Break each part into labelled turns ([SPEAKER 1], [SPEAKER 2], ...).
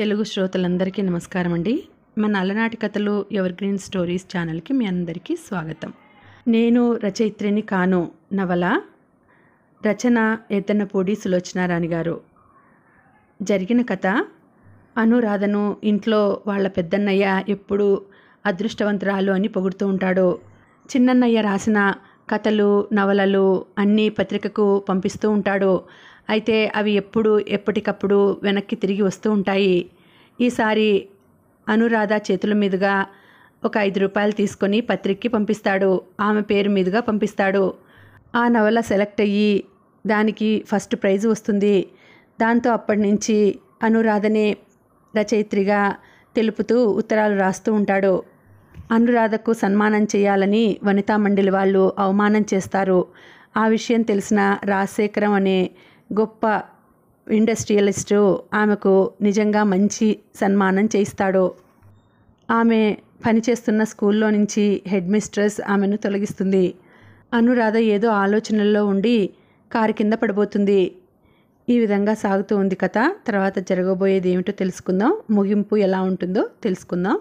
[SPEAKER 1] తెలుగు శ్రోతలందరికీ నమస్కారం అండి మన అలనాటి కథలు ఎవర్ గ్రీన్ స్టోరీస్ ఛానల్కి మీ అందరికీ స్వాగతం నేను రచయిత్రిని కాను నవల రచన ఎత్తనపూడి సులోచనారాణి గారు జరిగిన కథ అనురాధను ఇంట్లో వాళ్ళ పెద్దన్నయ్య ఎప్పుడు అదృష్టవంతురాలు అని పొగుడుతూ ఉంటాడు చిన్నన్నయ్య రాసిన కథలు నవలలు అన్నీ పత్రికకు పంపిస్తూ ఉంటాడు అయితే అవి ఎప్పుడు ఎప్పటికప్పుడు వెనక్కి తిరిగి వస్తూ ఉంటాయి ఈసారి అనురాధ చేతుల మీదుగా ఒక ఐదు రూపాయలు తీసుకొని పత్రికకి పంపిస్తాడు ఆమె పేరు మీదుగా పంపిస్తాడు ఆ నవల సెలెక్ట్ అయ్యి దానికి ఫస్ట్ ప్రైజ్ వస్తుంది దాంతో అప్పటి నుంచి అనురాధనే రచయిత్రిగా తెలుపుతూ ఉత్తరాలు రాస్తూ ఉంటాడు అనురాధకు సన్మానం చేయాలని వనితా మండలి వాళ్ళు అవమానం చేస్తారు ఆ విషయం తెలిసిన రాజశేఖరం అనే గొప్ప ఇండస్ట్రియలిస్టు ఆమెకు నిజంగా మంచి సన్మానం చేయిస్తాడు ఆమె పనిచేస్తున్న స్కూల్లో నుంచి హెడ్ మిస్ట్రెస్ ఆమెను తొలగిస్తుంది అనురాధ ఏదో ఆలోచనల్లో ఉండి కారు కింద పడిపోతుంది ఈ విధంగా సాగుతూ ఉంది కథ తర్వాత జరగబోయేది ఏమిటో తెలుసుకుందాం ముగింపు ఎలా ఉంటుందో తెలుసుకుందాం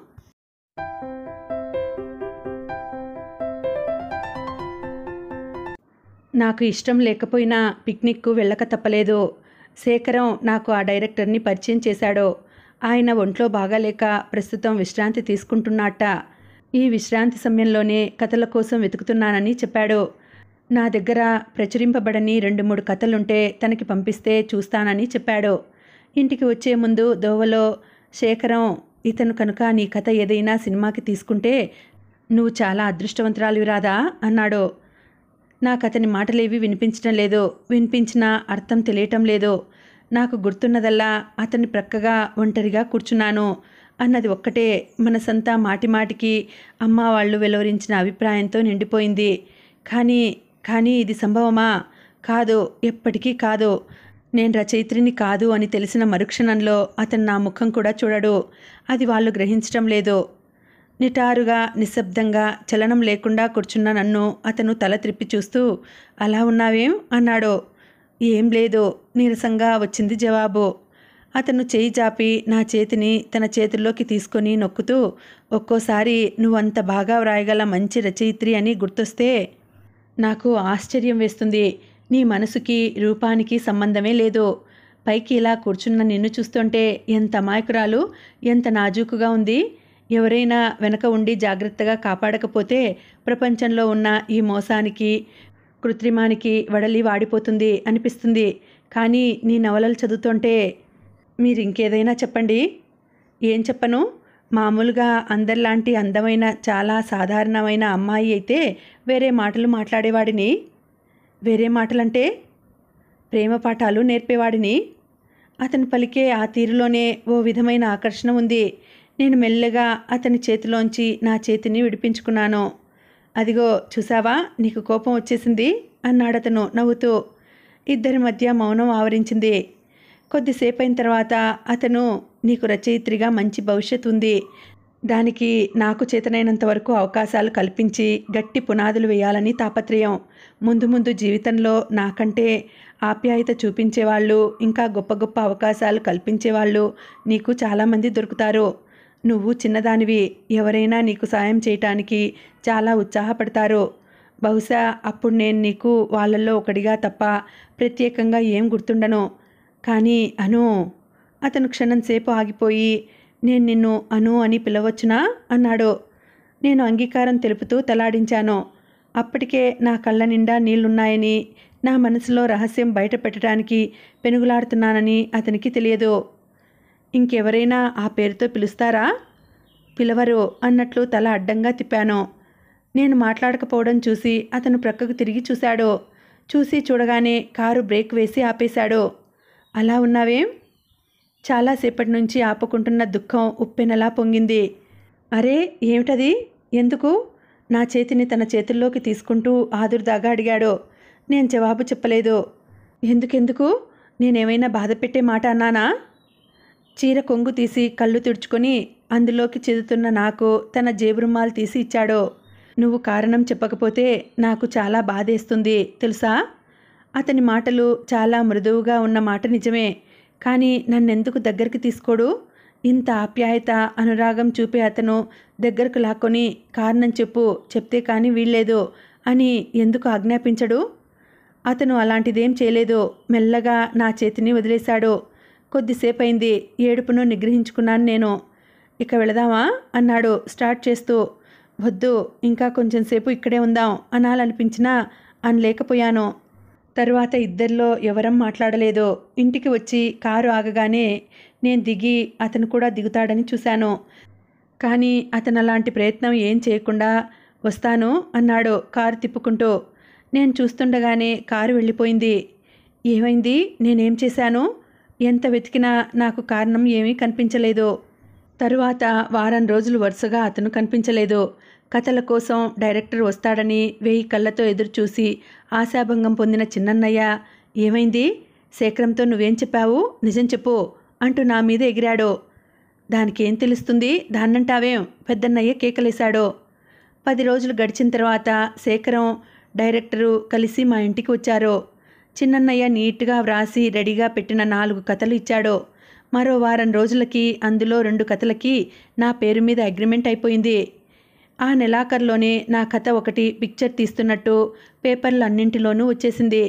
[SPEAKER 1] నాకు ఇష్టం లేకపోయినా పిక్నిక్కు వెళ్ళక తప్పలేదు శేఖరం నాకు ఆ డైరెక్టర్ని పరిచయం చేశాడో ఆయన ఒంట్లో బాగాలేక ప్రస్తుతం విశ్రాంతి తీసుకుంటున్నట్ట ఈ విశ్రాంతి సమయంలోనే కథల కోసం వెతుకుతున్నానని చెప్పాడు నా దగ్గర ప్రచురింపబడని రెండు మూడు కథలుంటే తనకి పంపిస్తే చూస్తానని చెప్పాడు ఇంటికి వచ్చే ముందు దోవలో శేఖరం ఇతను కనుక నీ కథ ఏదైనా సినిమాకి తీసుకుంటే నువ్వు చాలా అదృష్టవంతురాలు రాదా అన్నాడు నాకు అతని మాటలేవి వినిపించడం లేదో వినిపించినా అర్థం తెలియటం లేదో నాకు గుర్తున్నదల్లా అతన్ని ప్రక్కగా ఒంటరిగా కూర్చున్నాను అన్నది ఒక్కటే మనసంతా మాటిమాటికి అమ్మ వాళ్ళు వెలువరించిన అభిప్రాయంతో నిండిపోయింది కానీ కానీ ఇది సంభవమా కాదు ఎప్పటికీ కాదు నేను రచయిత్రిని కాదు అని తెలిసిన మరుక్షణంలో అతను నా ముఖం కూడా చూడడు అది వాళ్ళు గ్రహించడం లేదు నిటారుగా నిశ్శబ్దంగా చలనం లేకుండా కూర్చున్న నన్ను అతను తల త్రిప్పి చూస్తూ అలా ఉన్నావేం అన్నాడో ఏం లేదో నీరసంగా వచ్చింది జవాబు అతను చేయి చాపి నా చేతిని తన చేతుల్లోకి తీసుకొని నొక్కుతూ ఒక్కోసారి నువ్వంత బాగా వ్రాయగల మంచి రచయిత్రి అని గుర్తొస్తే నాకు ఆశ్చర్యం వేస్తుంది నీ మనసుకి రూపానికి సంబంధమే లేదు పైకి ఇలా కూర్చున్న నిన్ను చూస్తుంటే ఎంత మాయకురాలు ఎంత నాజూకుగా ఉంది ఎవరైనా వెనక ఉండి జాగ్రత్తగా కాపాడకపోతే ప్రపంచంలో ఉన్న ఈ మోసానికి కృత్రిమానికి వడలి వాడిపోతుంది అనిపిస్తుంది కానీ నీ నవలలు చదువుతుంటే మీరు ఇంకేదైనా చెప్పండి ఏం చెప్పను మామూలుగా అందరిలాంటి అందమైన చాలా సాధారణమైన అమ్మాయి అయితే వేరే మాటలు మాట్లాడేవాడిని వేరే మాటలంటే ప్రేమ పాఠాలు నేర్పేవాడిని అతను పలికే ఆ తీరులోనే ఓ విధమైన ఆకర్షణ ఉంది నేను మెల్లగా అతని చేతిలోంచి నా చేతిని విడిపించుకున్నాను అదిగో చూసావా నీకు కోపం వచ్చేసింది అన్నాడతను నవ్వుతూ ఇద్దరి మధ్య మౌనం ఆవరించింది కొద్దిసేపు అయిన తర్వాత అతను నీకు రచయిత్రిగా మంచి భవిష్యత్తు ఉంది దానికి నాకు చేతనైనంత వరకు అవకాశాలు కల్పించి గట్టి పునాదులు వేయాలని తాపత్రయం ముందు ముందు జీవితంలో నాకంటే ఆప్యాయత చూపించేవాళ్ళు ఇంకా గొప్ప గొప్ప అవకాశాలు కల్పించేవాళ్ళు నీకు చాలామంది దొరుకుతారు నువ్వు చిన్నదానివి ఎవరైనా నీకు సాయం చేయటానికి చాలా ఉత్సాహపడతారు బహుశా అప్పుడు నేను నీకు వాళ్ళల్లో ఒకడిగా తప్ప ప్రత్యేకంగా ఏం గుర్తుండను కానీ అను అతను క్షణం సేపు ఆగిపోయి నేను నిన్ను అను అని పిలవచ్చునా అన్నాడు నేను అంగీకారం తెలుపుతూ తలాడించాను అప్పటికే నా కళ్ళ నిండా నీళ్లున్నాయని నా మనసులో రహస్యం బయటపెట్టడానికి పెనుగులాడుతున్నానని అతనికి తెలియదు ఇంకెవరైనా ఆ పేరుతో పిలుస్తారా పిలవరు అన్నట్లు తల అడ్డంగా తిప్పాను నేను మాట్లాడకపోవడం చూసి అతను ప్రక్కకు తిరిగి చూశాడు చూసి చూడగానే కారు బ్రేక్ వేసి ఆపేశాడు అలా ఉన్నావేం చాలాసేపటి నుంచి ఆపుకుంటున్న దుఃఖం ఉప్పెనలా పొంగింది అరే ఏమిటది ఎందుకు నా చేతిని తన చేతుల్లోకి తీసుకుంటూ ఆదుర్దాగా అడిగాడు నేను జవాబు చెప్పలేదు ఎందుకెందుకు నేనేమైనా బాధ పెట్టే మాట అన్నానా చీర కొంగు తీసి కళ్ళు తుడుచుకొని అందులోకి చెదుతున్న నాకు తన జేబురుమాలు తీసి ఇచ్చాడో నువ్వు కారణం చెప్పకపోతే నాకు చాలా బాధేస్తుంది తెలుసా అతని మాటలు చాలా మృదువుగా ఉన్న మాట నిజమే కానీ నన్నెందుకు దగ్గరికి తీసుకోడు ఇంత ఆప్యాయత అనురాగం చూపే అతను దగ్గరకు లాక్కొని కారణం చెప్పు చెప్తే కానీ వీళ్ళేదో అని ఎందుకు ఆజ్ఞాపించడు అతను అలాంటిదేం చేయలేదు మెల్లగా నా చేతిని వదిలేశాడు కొద్దిసేపు అయింది ఏడుపును నిగ్రహించుకున్నాను నేను ఇక వెళదామా అన్నాడు స్టార్ట్ చేస్తూ వద్దు ఇంకా కొంచెం సేపు ఇక్కడే ఉందాం అనాలనిపించినా అనలేకపోయాను తరువాత ఇద్దరిలో ఎవరం మాట్లాడలేదు ఇంటికి వచ్చి కారు ఆగగానే నేను దిగి అతను కూడా దిగుతాడని చూశాను కానీ అతను అలాంటి ప్రయత్నం ఏం చేయకుండా వస్తాను అన్నాడు కారు తిప్పుకుంటూ నేను చూస్తుండగానే కారు వెళ్ళిపోయింది ఏమైంది నేనేం చేశాను ఎంత వెతికినా నాకు కారణం ఏమీ కనిపించలేదు తరువాత వారం రోజులు వరుసగా అతను కనిపించలేదు కథల కోసం డైరెక్టర్ వస్తాడని వెయ్యి కళ్ళతో ఎదురుచూసి ఆశాభంగం పొందిన చిన్నన్నయ్య ఏమైంది శేఖరంతో నువ్వేం చెప్పావు నిజం చెప్పు అంటూ నా మీద ఎగిరాడో దానికి ఏం తెలుస్తుంది దాన్నంటావేం పెద్దన్నయ్య కేకలేశాడు పది రోజులు గడిచిన తర్వాత శేఖరం డైరెక్టరు కలిసి మా ఇంటికి వచ్చారు చిన్నన్నయ్య నీట్గా వ్రాసి రెడీగా పెట్టిన నాలుగు కథలు ఇచ్చాడో మరో వారం రోజులకి అందులో రెండు కథలకి నా పేరు మీద అగ్రిమెంట్ అయిపోయింది ఆ నెలాఖరులోనే నా కథ ఒకటి పిక్చర్ తీస్తున్నట్టు పేపర్లు అన్నింటిలోనూ వచ్చేసింది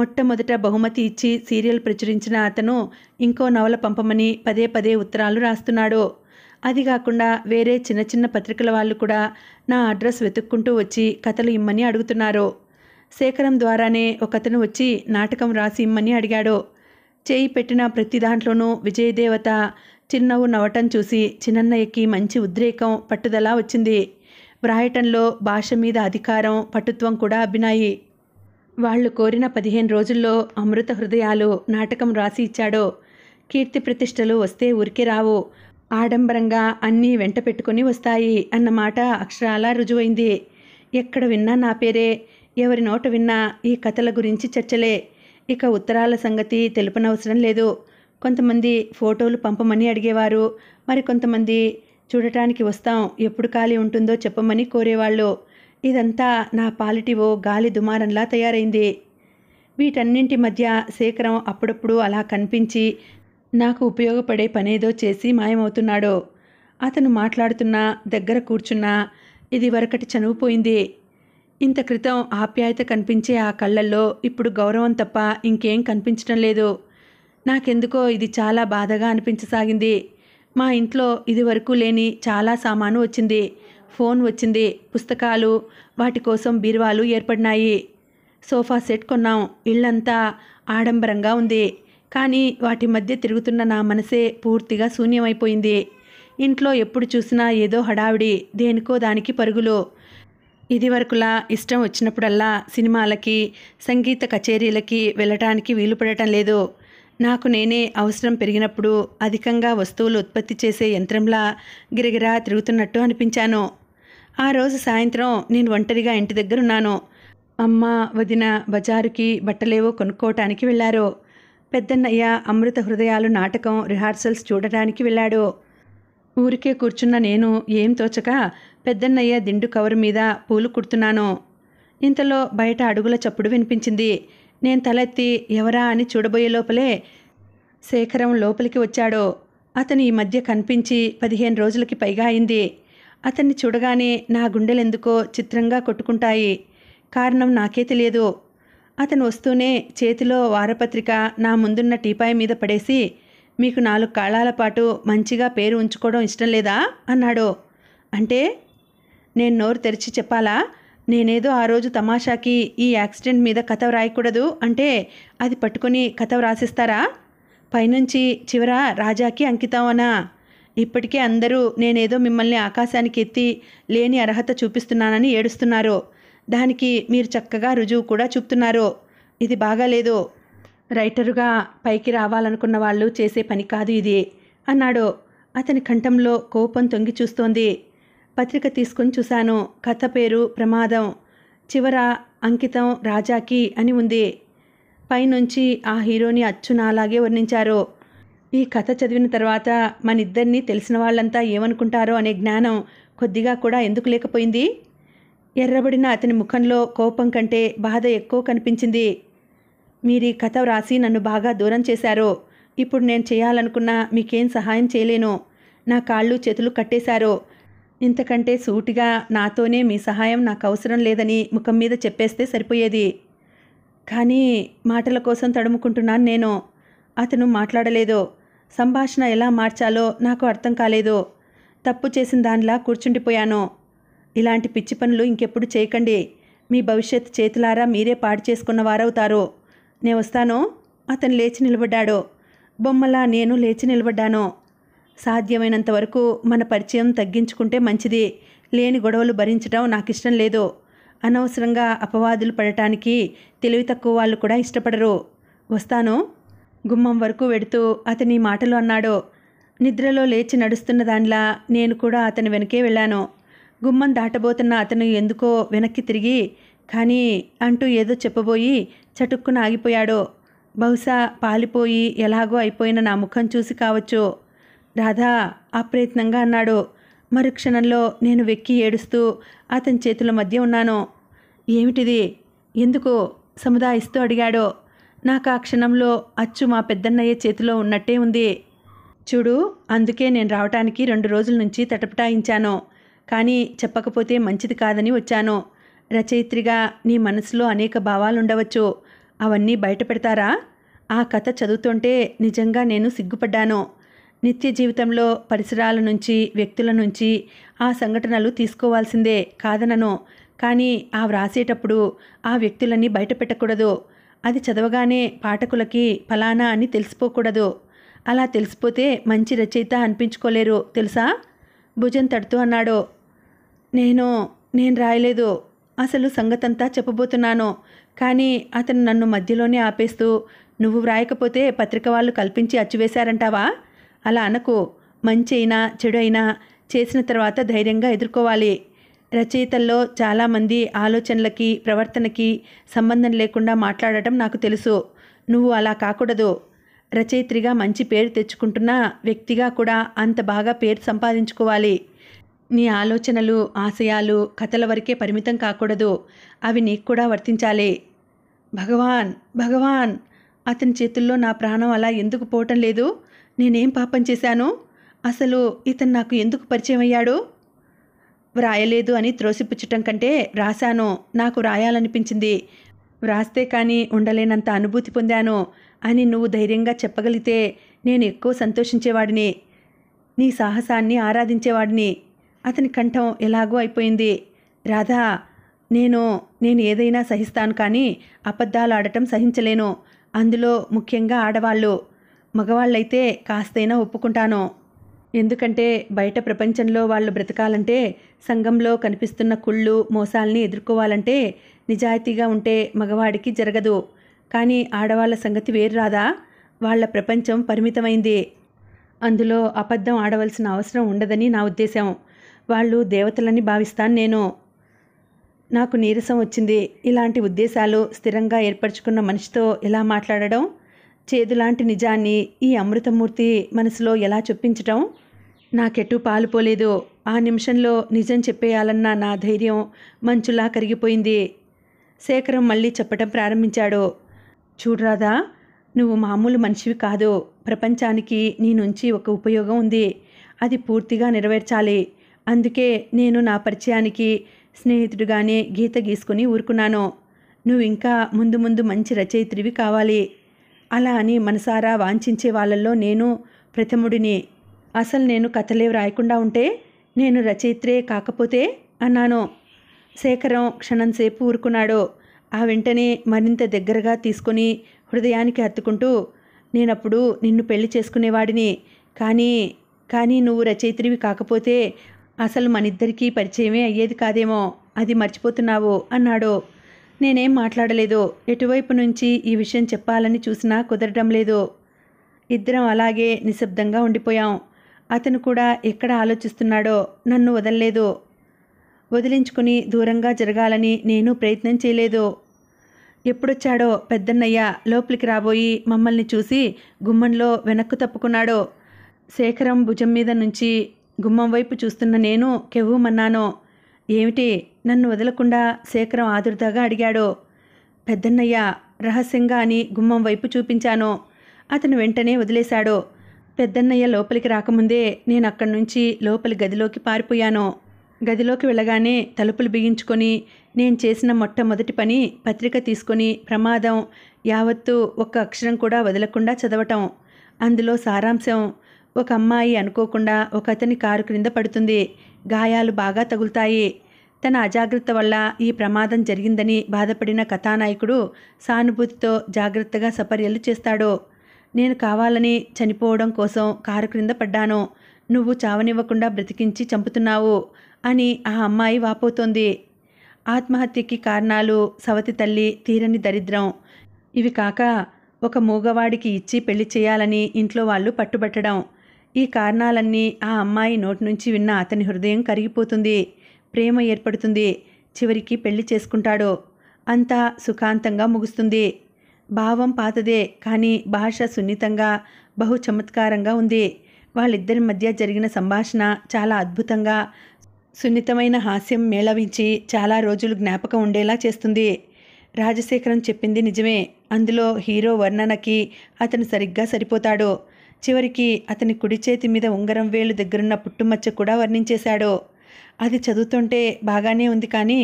[SPEAKER 1] మొట్టమొదట బహుమతి ఇచ్చి సీరియల్ ప్రచురించిన అతను ఇంకో నవల పంపమని పదే పదే ఉత్తరాలు రాస్తున్నాడు అది కాకుండా వేరే చిన్న చిన్న పత్రికల వాళ్ళు కూడా నా అడ్రస్ వెతుక్కుంటూ వచ్చి కథలు ఇమ్మని అడుగుతున్నారు శేఖరం ద్వారానే ఒకతను వచ్చి నాటకం రాసి ఇమ్మని అడిగాడు చేయి పెట్టిన ప్రతి దాంట్లోనూ విజయదేవత చిన్నవు నవ్వటం చూసి చిన్నయ్యకి మంచి ఉద్రేకం పట్టుదల వచ్చింది వ్రాయటంలో భాష మీద అధికారం పటుత్వం కూడా అభినాయి వాళ్ళు కోరిన పదిహేను రోజుల్లో అమృత హృదయాలు నాటకం రాసి ఇచ్చాడు కీర్తి ప్రతిష్టలు వస్తే ఉరికి రావు ఆడంబరంగా అన్నీ వెంట పెట్టుకుని వస్తాయి అన్నమాట అక్షరాలా రుజువైంది ఎక్కడ విన్నా నా పేరే ఎవరి నోట విన్నా ఈ కథల గురించి చర్చలే ఇక ఉత్తరాల సంగతి తెలుపనవసరం లేదు కొంతమంది ఫోటోలు పంపమని అడిగేవారు మరి కొంతమంది చూడటానికి వస్తాం ఎప్పుడు ఖాళీ ఉంటుందో చెప్పమని కోరేవాళ్ళు ఇదంతా నా పాలిటివో గాలి దుమారంలా తయారైంది వీటన్నింటి మధ్య శేఖరం అప్పుడప్పుడు అలా కనిపించి నాకు ఉపయోగపడే పనేదో చేసి మాయమవుతున్నాడు అతను మాట్లాడుతున్నా దగ్గర కూర్చున్నా ఇది వరకటి చనువుపోయింది ఇంత క్రితం ఆప్యాయత కనిపించే ఆ కళ్ళల్లో ఇప్పుడు గౌరవం తప్ప ఇంకేం కనిపించడం లేదు నాకెందుకో ఇది చాలా బాధగా అనిపించసాగింది మా ఇంట్లో ఇదివరకు లేని చాలా సామాను వచ్చింది ఫోన్ వచ్చింది పుస్తకాలు వాటి కోసం బీరువాలు ఏర్పడినాయి సోఫా సెట్ కొన్నాం ఇళ్ళంతా ఆడంబరంగా ఉంది కానీ వాటి మధ్య తిరుగుతున్న నా మనసే పూర్తిగా శూన్యమైపోయింది ఇంట్లో ఎప్పుడు చూసినా ఏదో హడావిడి దేనికో దానికి పరుగులు ఇదివరకులా ఇష్టం వచ్చినప్పుడల్లా సినిమాలకి సంగీత కచేరీలకి వెళ్ళటానికి వీలు పడటం లేదు నాకు నేనే అవసరం పెరిగినప్పుడు అధికంగా వస్తువులు ఉత్పత్తి చేసే యంత్రంలా గిరగిరా తిరుగుతున్నట్టు అనిపించాను ఆ రోజు సాయంత్రం నేను ఒంటరిగా ఇంటి దగ్గర ఉన్నాను అమ్మ వదిన బజారుకి బట్టలేవో కొనుక్కోవటానికి వెళ్ళారు పెద్దన్నయ్య అమృత హృదయాలు నాటకం రిహార్సల్స్ చూడటానికి వెళ్ళాడు ఊరికే కూర్చున్న నేను ఏం తోచక పెద్దన్నయ్య దిండు కవరు మీద పూలు కుడుతున్నాను ఇంతలో బయట అడుగుల చప్పుడు వినిపించింది నేను తలెత్తి ఎవరా అని చూడబోయే లోపలే శేఖరం లోపలికి వచ్చాడు అతను ఈ మధ్య కనిపించి పదిహేను రోజులకి పైగా అయింది అతన్ని చూడగానే నా గుండెలెందుకో చిత్రంగా కొట్టుకుంటాయి కారణం నాకే తెలియదు అతను వస్తూనే చేతిలో వారపత్రిక నా ముందున్న టీపాయ్ మీద పడేసి మీకు నాలుగు కాళాల పాటు మంచిగా పేరు ఉంచుకోవడం ఇష్టం లేదా అన్నాడు అంటే నేను నోరు తెరిచి చెప్పాలా నేనేదో ఆ రోజు తమాషాకి ఈ యాక్సిడెంట్ మీద కథ వ్రాయకూడదు అంటే అది పట్టుకొని కథ వ్రాసిస్తారా పైనుంచి చివర రాజాకి అంకితం ఇప్పటికే అందరూ నేనేదో మిమ్మల్ని ఆకాశానికి ఎత్తి లేని అర్హత చూపిస్తున్నానని ఏడుస్తున్నారు దానికి మీరు చక్కగా రుజువు కూడా చూపుతున్నారు ఇది బాగాలేదు రైటరుగా పైకి రావాలనుకున్న వాళ్ళు చేసే పని కాదు ఇది అన్నాడు అతని కంఠంలో కోపం తొంగి చూస్తోంది పత్రిక తీసుకొని చూశాను కథ పేరు ప్రమాదం చివర అంకితం రాజాకి అని ఉంది పైనుంచి ఆ హీరోని అచ్చు నాలాగే వర్ణించారు ఈ కథ చదివిన తర్వాత మనిద్దరినీ తెలిసిన వాళ్ళంతా ఏమనుకుంటారో అనే జ్ఞానం కొద్దిగా కూడా ఎందుకు లేకపోయింది ఎర్రబడిన అతని ముఖంలో కోపం కంటే బాధ ఎక్కువ కనిపించింది మీరు కథ వ్రాసి నన్ను బాగా దూరం చేశారు ఇప్పుడు నేను చేయాలనుకున్నా మీకేం సహాయం చేయలేను నా కాళ్ళు చేతులు కట్టేశారు ఇంతకంటే సూటిగా నాతోనే మీ సహాయం నాకు అవసరం లేదని ముఖం మీద చెప్పేస్తే సరిపోయేది కానీ మాటల కోసం తడుముకుంటున్నాను నేను అతను మాట్లాడలేదు సంభాషణ ఎలా మార్చాలో నాకు అర్థం కాలేదు తప్పు చేసిన దానిలా కూర్చుండిపోయాను ఇలాంటి పిచ్చి పనులు ఇంకెప్పుడు చేయకండి మీ భవిష్యత్ చేతులారా మీరే పాడు చేసుకున్న వారవుతారు నేను వస్తాను అతను లేచి నిలబడ్డాడు బొమ్మలా నేను లేచి నిలబడ్డాను సాధ్యమైనంత వరకు మన పరిచయం తగ్గించుకుంటే మంచిది లేని గొడవలు భరించడం నాకు ఇష్టం లేదు అనవసరంగా అపవాదులు పడటానికి తెలివి తక్కువ వాళ్ళు కూడా ఇష్టపడరు వస్తాను గుమ్మం వరకు వెడుతూ అతని మాటలు అన్నాడు నిద్రలో లేచి నడుస్తున్న దానిలా నేను కూడా అతని వెనకే వెళ్ళాను గుమ్మం దాటబోతున్న అతను ఎందుకో వెనక్కి తిరిగి కానీ అంటూ ఏదో చెప్పబోయి చటుక్కున ఆగిపోయాడు బహుశా పాలిపోయి ఎలాగో అయిపోయిన నా ముఖం చూసి కావచ్చు రాధా అప్రయత్నంగా అన్నాడు మరుక్షణంలో నేను వెక్కి ఏడుస్తూ అతని చేతుల మధ్య ఉన్నాను ఏమిటిది ఎందుకు సముదాయిస్తూ అడిగాడు నాకు ఆ క్షణంలో అచ్చు మా పెద్దన్నయ్య చేతిలో ఉన్నట్టే ఉంది చూడు అందుకే నేను రావటానికి రెండు రోజుల నుంచి తటపటాయించాను కానీ చెప్పకపోతే మంచిది కాదని వచ్చాను రచయిత్రిగా నీ మనసులో అనేక భావాలు ఉండవచ్చు అవన్నీ బయట ఆ కథ చదువుతుంటే నిజంగా నేను సిగ్గుపడ్డాను నిత్య జీవితంలో పరిసరాల నుంచి వ్యక్తుల నుంచి ఆ సంఘటనలు తీసుకోవాల్సిందే కాదనను కానీ ఆ వ్రాసేటప్పుడు ఆ వ్యక్తులన్నీ బయట పెట్టకూడదు అది చదవగానే పాఠకులకి ఫలానా అని తెలిసిపోకూడదు అలా తెలిసిపోతే మంచి రచయిత అనిపించుకోలేరు తెలుసా భుజం తడుతూ అన్నాడు నేను నేను రాయలేదు అసలు సంగతంతా చెప్పబోతున్నాను కానీ అతను నన్ను మధ్యలోనే ఆపేస్తూ నువ్వు వ్రాయకపోతే పత్రిక వాళ్ళు కల్పించి అచ్చివేశారంటావా అలా అనుకో మంచైనా అయినా చేసిన తర్వాత ధైర్యంగా ఎదుర్కోవాలి రచయితల్లో చాలామంది ఆలోచనలకి ప్రవర్తనకి సంబంధం లేకుండా మాట్లాడటం నాకు తెలుసు నువ్వు అలా కాకూడదు రచయిత్రిగా మంచి పేరు తెచ్చుకుంటున్న వ్యక్తిగా కూడా అంత బాగా పేరు సంపాదించుకోవాలి నీ ఆలోచనలు ఆశయాలు కథల వరకే పరిమితం కాకూడదు అవి నీకు కూడా వర్తించాలి భగవాన్ భగవాన్ అతని చేతుల్లో నా ప్రాణం అలా ఎందుకు పోవటం లేదు నేనేం పాపం చేశాను అసలు ఇతను నాకు ఎందుకు పరిచయం అయ్యాడు వ్రాయలేదు అని త్రోసిపుచ్చటం కంటే రాశాను నాకు రాయాలనిపించింది వ్రాస్తే కానీ ఉండలేనంత అనుభూతి పొందాను అని నువ్వు ధైర్యంగా చెప్పగలిగితే నేను ఎక్కువ సంతోషించేవాడిని నీ సాహసాన్ని ఆరాధించేవాడిని అతని కంఠం ఎలాగో అయిపోయింది రాధా నేను నేను ఏదైనా సహిస్తాను కానీ అబద్ధాలు ఆడటం సహించలేను అందులో ముఖ్యంగా ఆడవాళ్ళు మగవాళ్ళైతే కాస్తైనా ఒప్పుకుంటానో ఎందుకంటే బయట ప్రపంచంలో వాళ్ళు బ్రతకాలంటే సంఘంలో కనిపిస్తున్న కుళ్ళు మోసాల్ని ఎదుర్కోవాలంటే నిజాయితీగా ఉంటే మగవాడికి జరగదు కానీ ఆడవాళ్ళ సంగతి వేరు రాదా వాళ్ళ ప్రపంచం పరిమితమైంది అందులో అబద్ధం ఆడవలసిన అవసరం ఉండదని నా ఉద్దేశం వాళ్ళు దేవతలని భావిస్తాను నేను నాకు నీరసం వచ్చింది ఇలాంటి ఉద్దేశాలు స్థిరంగా ఏర్పరచుకున్న మనిషితో ఎలా మాట్లాడడం చేదులాంటి నిజాన్ని ఈ అమృతమూర్తి మనసులో ఎలా చొప్పించటం నాకెటూ పాలుపోలేదు ఆ నిమిషంలో నిజం చెప్పేయాలన్న నా ధైర్యం మంచులా కరిగిపోయింది శేఖరం మళ్ళీ చెప్పటం ప్రారంభించాడు చూడరాదా నువ్వు మామూలు మనిషివి కాదు ప్రపంచానికి నీ నుంచి ఒక ఉపయోగం ఉంది అది పూర్తిగా నెరవేర్చాలి అందుకే నేను నా పరిచయానికి స్నేహితుడుగానే గీత గీసుకుని ఊరుకున్నాను నువ్వు ఇంకా ముందు ముందు మంచి రచయిత్రివి కావాలి అలా అని మనసారా వాంఛించే వాళ్ళల్లో నేను ప్రథముడిని అసలు నేను కథలే వ్రాయకుండా ఉంటే నేను రచయిత్రే కాకపోతే అన్నాను శేఖరం క్షణం సేపు ఊరుకున్నాడు ఆ వెంటనే మరింత దగ్గరగా తీసుకుని హృదయానికి హత్తుకుంటూ నేనప్పుడు నిన్ను పెళ్లి చేసుకునేవాడిని కానీ కానీ నువ్వు రచయిత్రివి కాకపోతే అసలు మనిద్దరికీ పరిచయమే అయ్యేది కాదేమో అది మర్చిపోతున్నావు అన్నాడు నేనేం మాట్లాడలేదు ఎటువైపు నుంచి ఈ విషయం చెప్పాలని చూసినా కుదరడం లేదు ఇద్దరం అలాగే నిశ్శబ్దంగా ఉండిపోయాం అతను కూడా ఎక్కడ ఆలోచిస్తున్నాడో నన్ను వదలలేదు వదిలించుకుని దూరంగా జరగాలని నేను ప్రయత్నం చేయలేదు ఎప్పుడొచ్చాడో పెద్దన్నయ్య లోపలికి రాబోయి మమ్మల్ని చూసి గుమ్మంలో వెనక్కు తప్పుకున్నాడు శేఖరం భుజం మీద నుంచి గుమ్మం వైపు చూస్తున్న నేను కెవ్వుమన్నాను ఏమిటి నన్ను వదలకుండా శేఖరం ఆదుర్దాగా అడిగాడు పెద్దన్నయ్య రహస్యంగా అని గుమ్మం వైపు చూపించాను అతను వెంటనే వదిలేశాడు పెద్దన్నయ్య లోపలికి రాకముందే నేను అక్కడి నుంచి లోపలి గదిలోకి పారిపోయాను గదిలోకి వెళ్ళగానే తలుపులు బిగించుకొని నేను చేసిన మొట్టమొదటి పని పత్రిక తీసుకొని ప్రమాదం యావత్తు ఒక్క అక్షరం కూడా వదలకుండా చదవటం అందులో సారాంశం ఒక అమ్మాయి అనుకోకుండా ఒక అతని కారు క్రింద పడుతుంది గాయాలు బాగా తగులుతాయి తన అజాగ్రత్త వల్ల ఈ ప్రమాదం జరిగిందని బాధపడిన కథానాయకుడు సానుభూతితో జాగ్రత్తగా సపర్యలు చేస్తాడు నేను కావాలని చనిపోవడం కోసం కారు క్రింద పడ్డాను నువ్వు చావనివ్వకుండా బ్రతికించి చంపుతున్నావు అని ఆ అమ్మాయి వాపోతోంది ఆత్మహత్యకి కారణాలు సవతి తల్లి తీరని దరిద్రం ఇవి కాక ఒక మూగవాడికి ఇచ్చి పెళ్లి చేయాలని ఇంట్లో వాళ్ళు పట్టుబట్టడం ఈ కారణాలన్నీ ఆ అమ్మాయి నోటి నుంచి విన్న అతని హృదయం కరిగిపోతుంది ప్రేమ ఏర్పడుతుంది చివరికి పెళ్లి చేసుకుంటాడు అంతా సుఖాంతంగా ముగుస్తుంది భావం పాతదే కానీ భాష సున్నితంగా బహు చమత్కారంగా ఉంది వాళ్ళిద్దరి మధ్య జరిగిన సంభాషణ చాలా అద్భుతంగా సున్నితమైన హాస్యం మేళవించి చాలా రోజులు జ్ఞాపకం ఉండేలా చేస్తుంది రాజశేఖరం చెప్పింది నిజమే అందులో హీరో వర్ణనకి అతను సరిగ్గా సరిపోతాడు చివరికి అతని కుడి చేతి మీద ఉంగరం వేలు దగ్గరున్న పుట్టుమచ్చ కూడా వర్ణించేశాడు అది చదువుతుంటే బాగానే ఉంది కానీ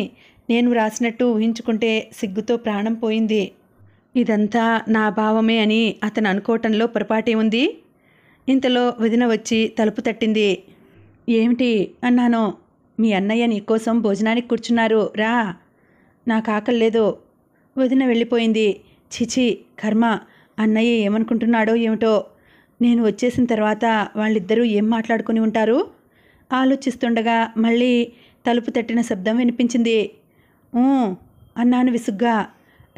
[SPEAKER 1] నేను వ్రాసినట్టు ఊహించుకుంటే సిగ్గుతో ప్రాణం పోయింది ఇదంతా నా భావమే అని అతను అనుకోవటంలో పొరపాటే ఉంది ఇంతలో వదిన వచ్చి తలుపు తట్టింది ఏమిటి అన్నాను మీ అన్నయ్య నీకోసం భోజనానికి కూర్చున్నారు రా నాకు ఆకలి లేదు వదిన వెళ్ళిపోయింది చిచి కర్మ అన్నయ్య ఏమనుకుంటున్నాడో ఏమిటో నేను వచ్చేసిన తర్వాత వాళ్ళిద్దరూ ఏం మాట్లాడుకుని ఉంటారు ఆలోచిస్తుండగా మళ్ళీ తలుపు తట్టిన శబ్దం వినిపించింది అన్నాను విసుగ్గా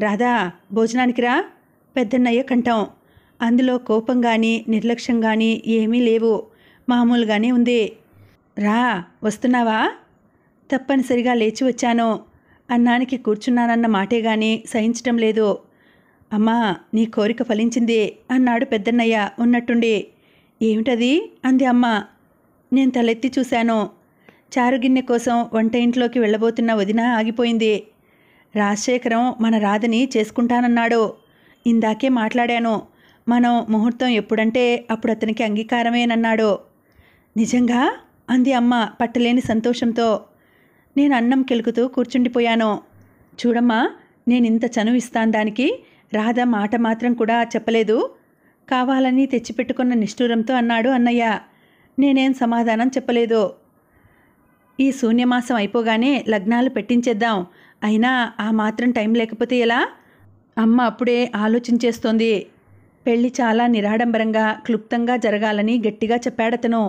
[SPEAKER 1] రాధా భోజనానికి రా పెద్దన్నయ్య కంటాం అందులో కోపం కానీ నిర్లక్ష్యం కానీ ఏమీ లేవు మామూలుగానే ఉంది రా వస్తున్నావా తప్పనిసరిగా లేచి వచ్చాను అన్నానికి కూర్చున్నానన్న మాటే గాని సహించటం లేదు అమ్మా నీ కోరిక ఫలించింది అన్నాడు పెద్దన్నయ్య ఉన్నట్టుండి ఏమిటది అంది అమ్మ నేను తలెత్తి చూశాను చారుగిన్నె కోసం వంట ఇంట్లోకి వెళ్ళబోతున్న వదిన ఆగిపోయింది రాజశేఖరం మన రాధని చేసుకుంటానన్నాడు ఇందాకే మాట్లాడాను మనం ముహూర్తం ఎప్పుడంటే అప్పుడు అతనికి అంగీకారమేనన్నాడు నిజంగా అంది అమ్మ పట్టలేని సంతోషంతో నేను అన్నం కెలుకుతూ కూర్చుండిపోయాను చూడమ్మా నేను ఇంత చనువు ఇస్తాను దానికి రాధ మాట మాత్రం కూడా చెప్పలేదు కావాలని తెచ్చిపెట్టుకున్న నిష్ఠూరంతో అన్నాడు అన్నయ్య నేనేం సమాధానం చెప్పలేదు ఈ శూన్యమాసం అయిపోగానే లగ్నాలు పెట్టించేద్దాం అయినా ఆ మాత్రం టైం లేకపోతే ఎలా అమ్మ అప్పుడే ఆలోచించేస్తోంది పెళ్లి చాలా నిరాడంబరంగా క్లుప్తంగా జరగాలని గట్టిగా చెప్పాడతను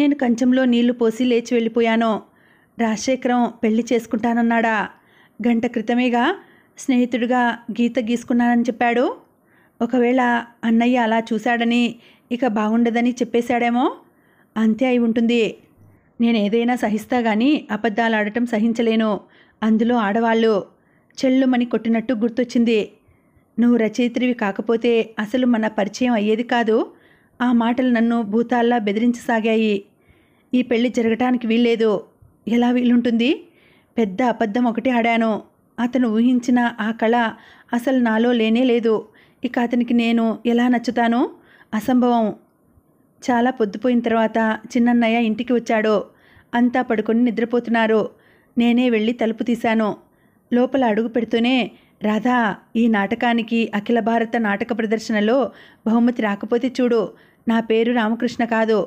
[SPEAKER 1] నేను కంచంలో నీళ్లు పోసి లేచి వెళ్ళిపోయాను రాజశేఖరం పెళ్లి చేసుకుంటానన్నాడా గంట క్రితమేగా స్నేహితుడిగా గీత గీసుకున్నానని చెప్పాడు ఒకవేళ అన్నయ్య అలా చూశాడని ఇక బాగుండదని చెప్పేశాడేమో అంతే అయి ఉంటుంది నేనేదైనా సహిస్తా గానీ అబద్ధాలు ఆడటం సహించలేను అందులో ఆడవాళ్ళు చెల్లుమని కొట్టినట్టు గుర్తొచ్చింది నువ్వు రచయిత్రివి కాకపోతే అసలు మన పరిచయం అయ్యేది కాదు ఆ మాటలు నన్ను భూతాల్లా బెదిరించసాగాయి ఈ పెళ్లి జరగటానికి వీల్లేదు ఎలా వీలుంటుంది పెద్ద అబద్ధం ఒకటి ఆడాను అతను ఊహించిన ఆ కళ అసలు నాలో లేనే లేదు ఇక అతనికి నేను ఎలా నచ్చుతాను అసంభవం చాలా పొద్దుపోయిన తర్వాత చిన్నన్నయ్య ఇంటికి వచ్చాడో అంతా పడుకొని నిద్రపోతున్నారు నేనే వెళ్ళి తలుపు తీశాను లోపల అడుగు పెడుతూనే రాధా ఈ నాటకానికి అఖిల భారత నాటక ప్రదర్శనలో బహుమతి రాకపోతే చూడు నా పేరు రామకృష్ణ కాదు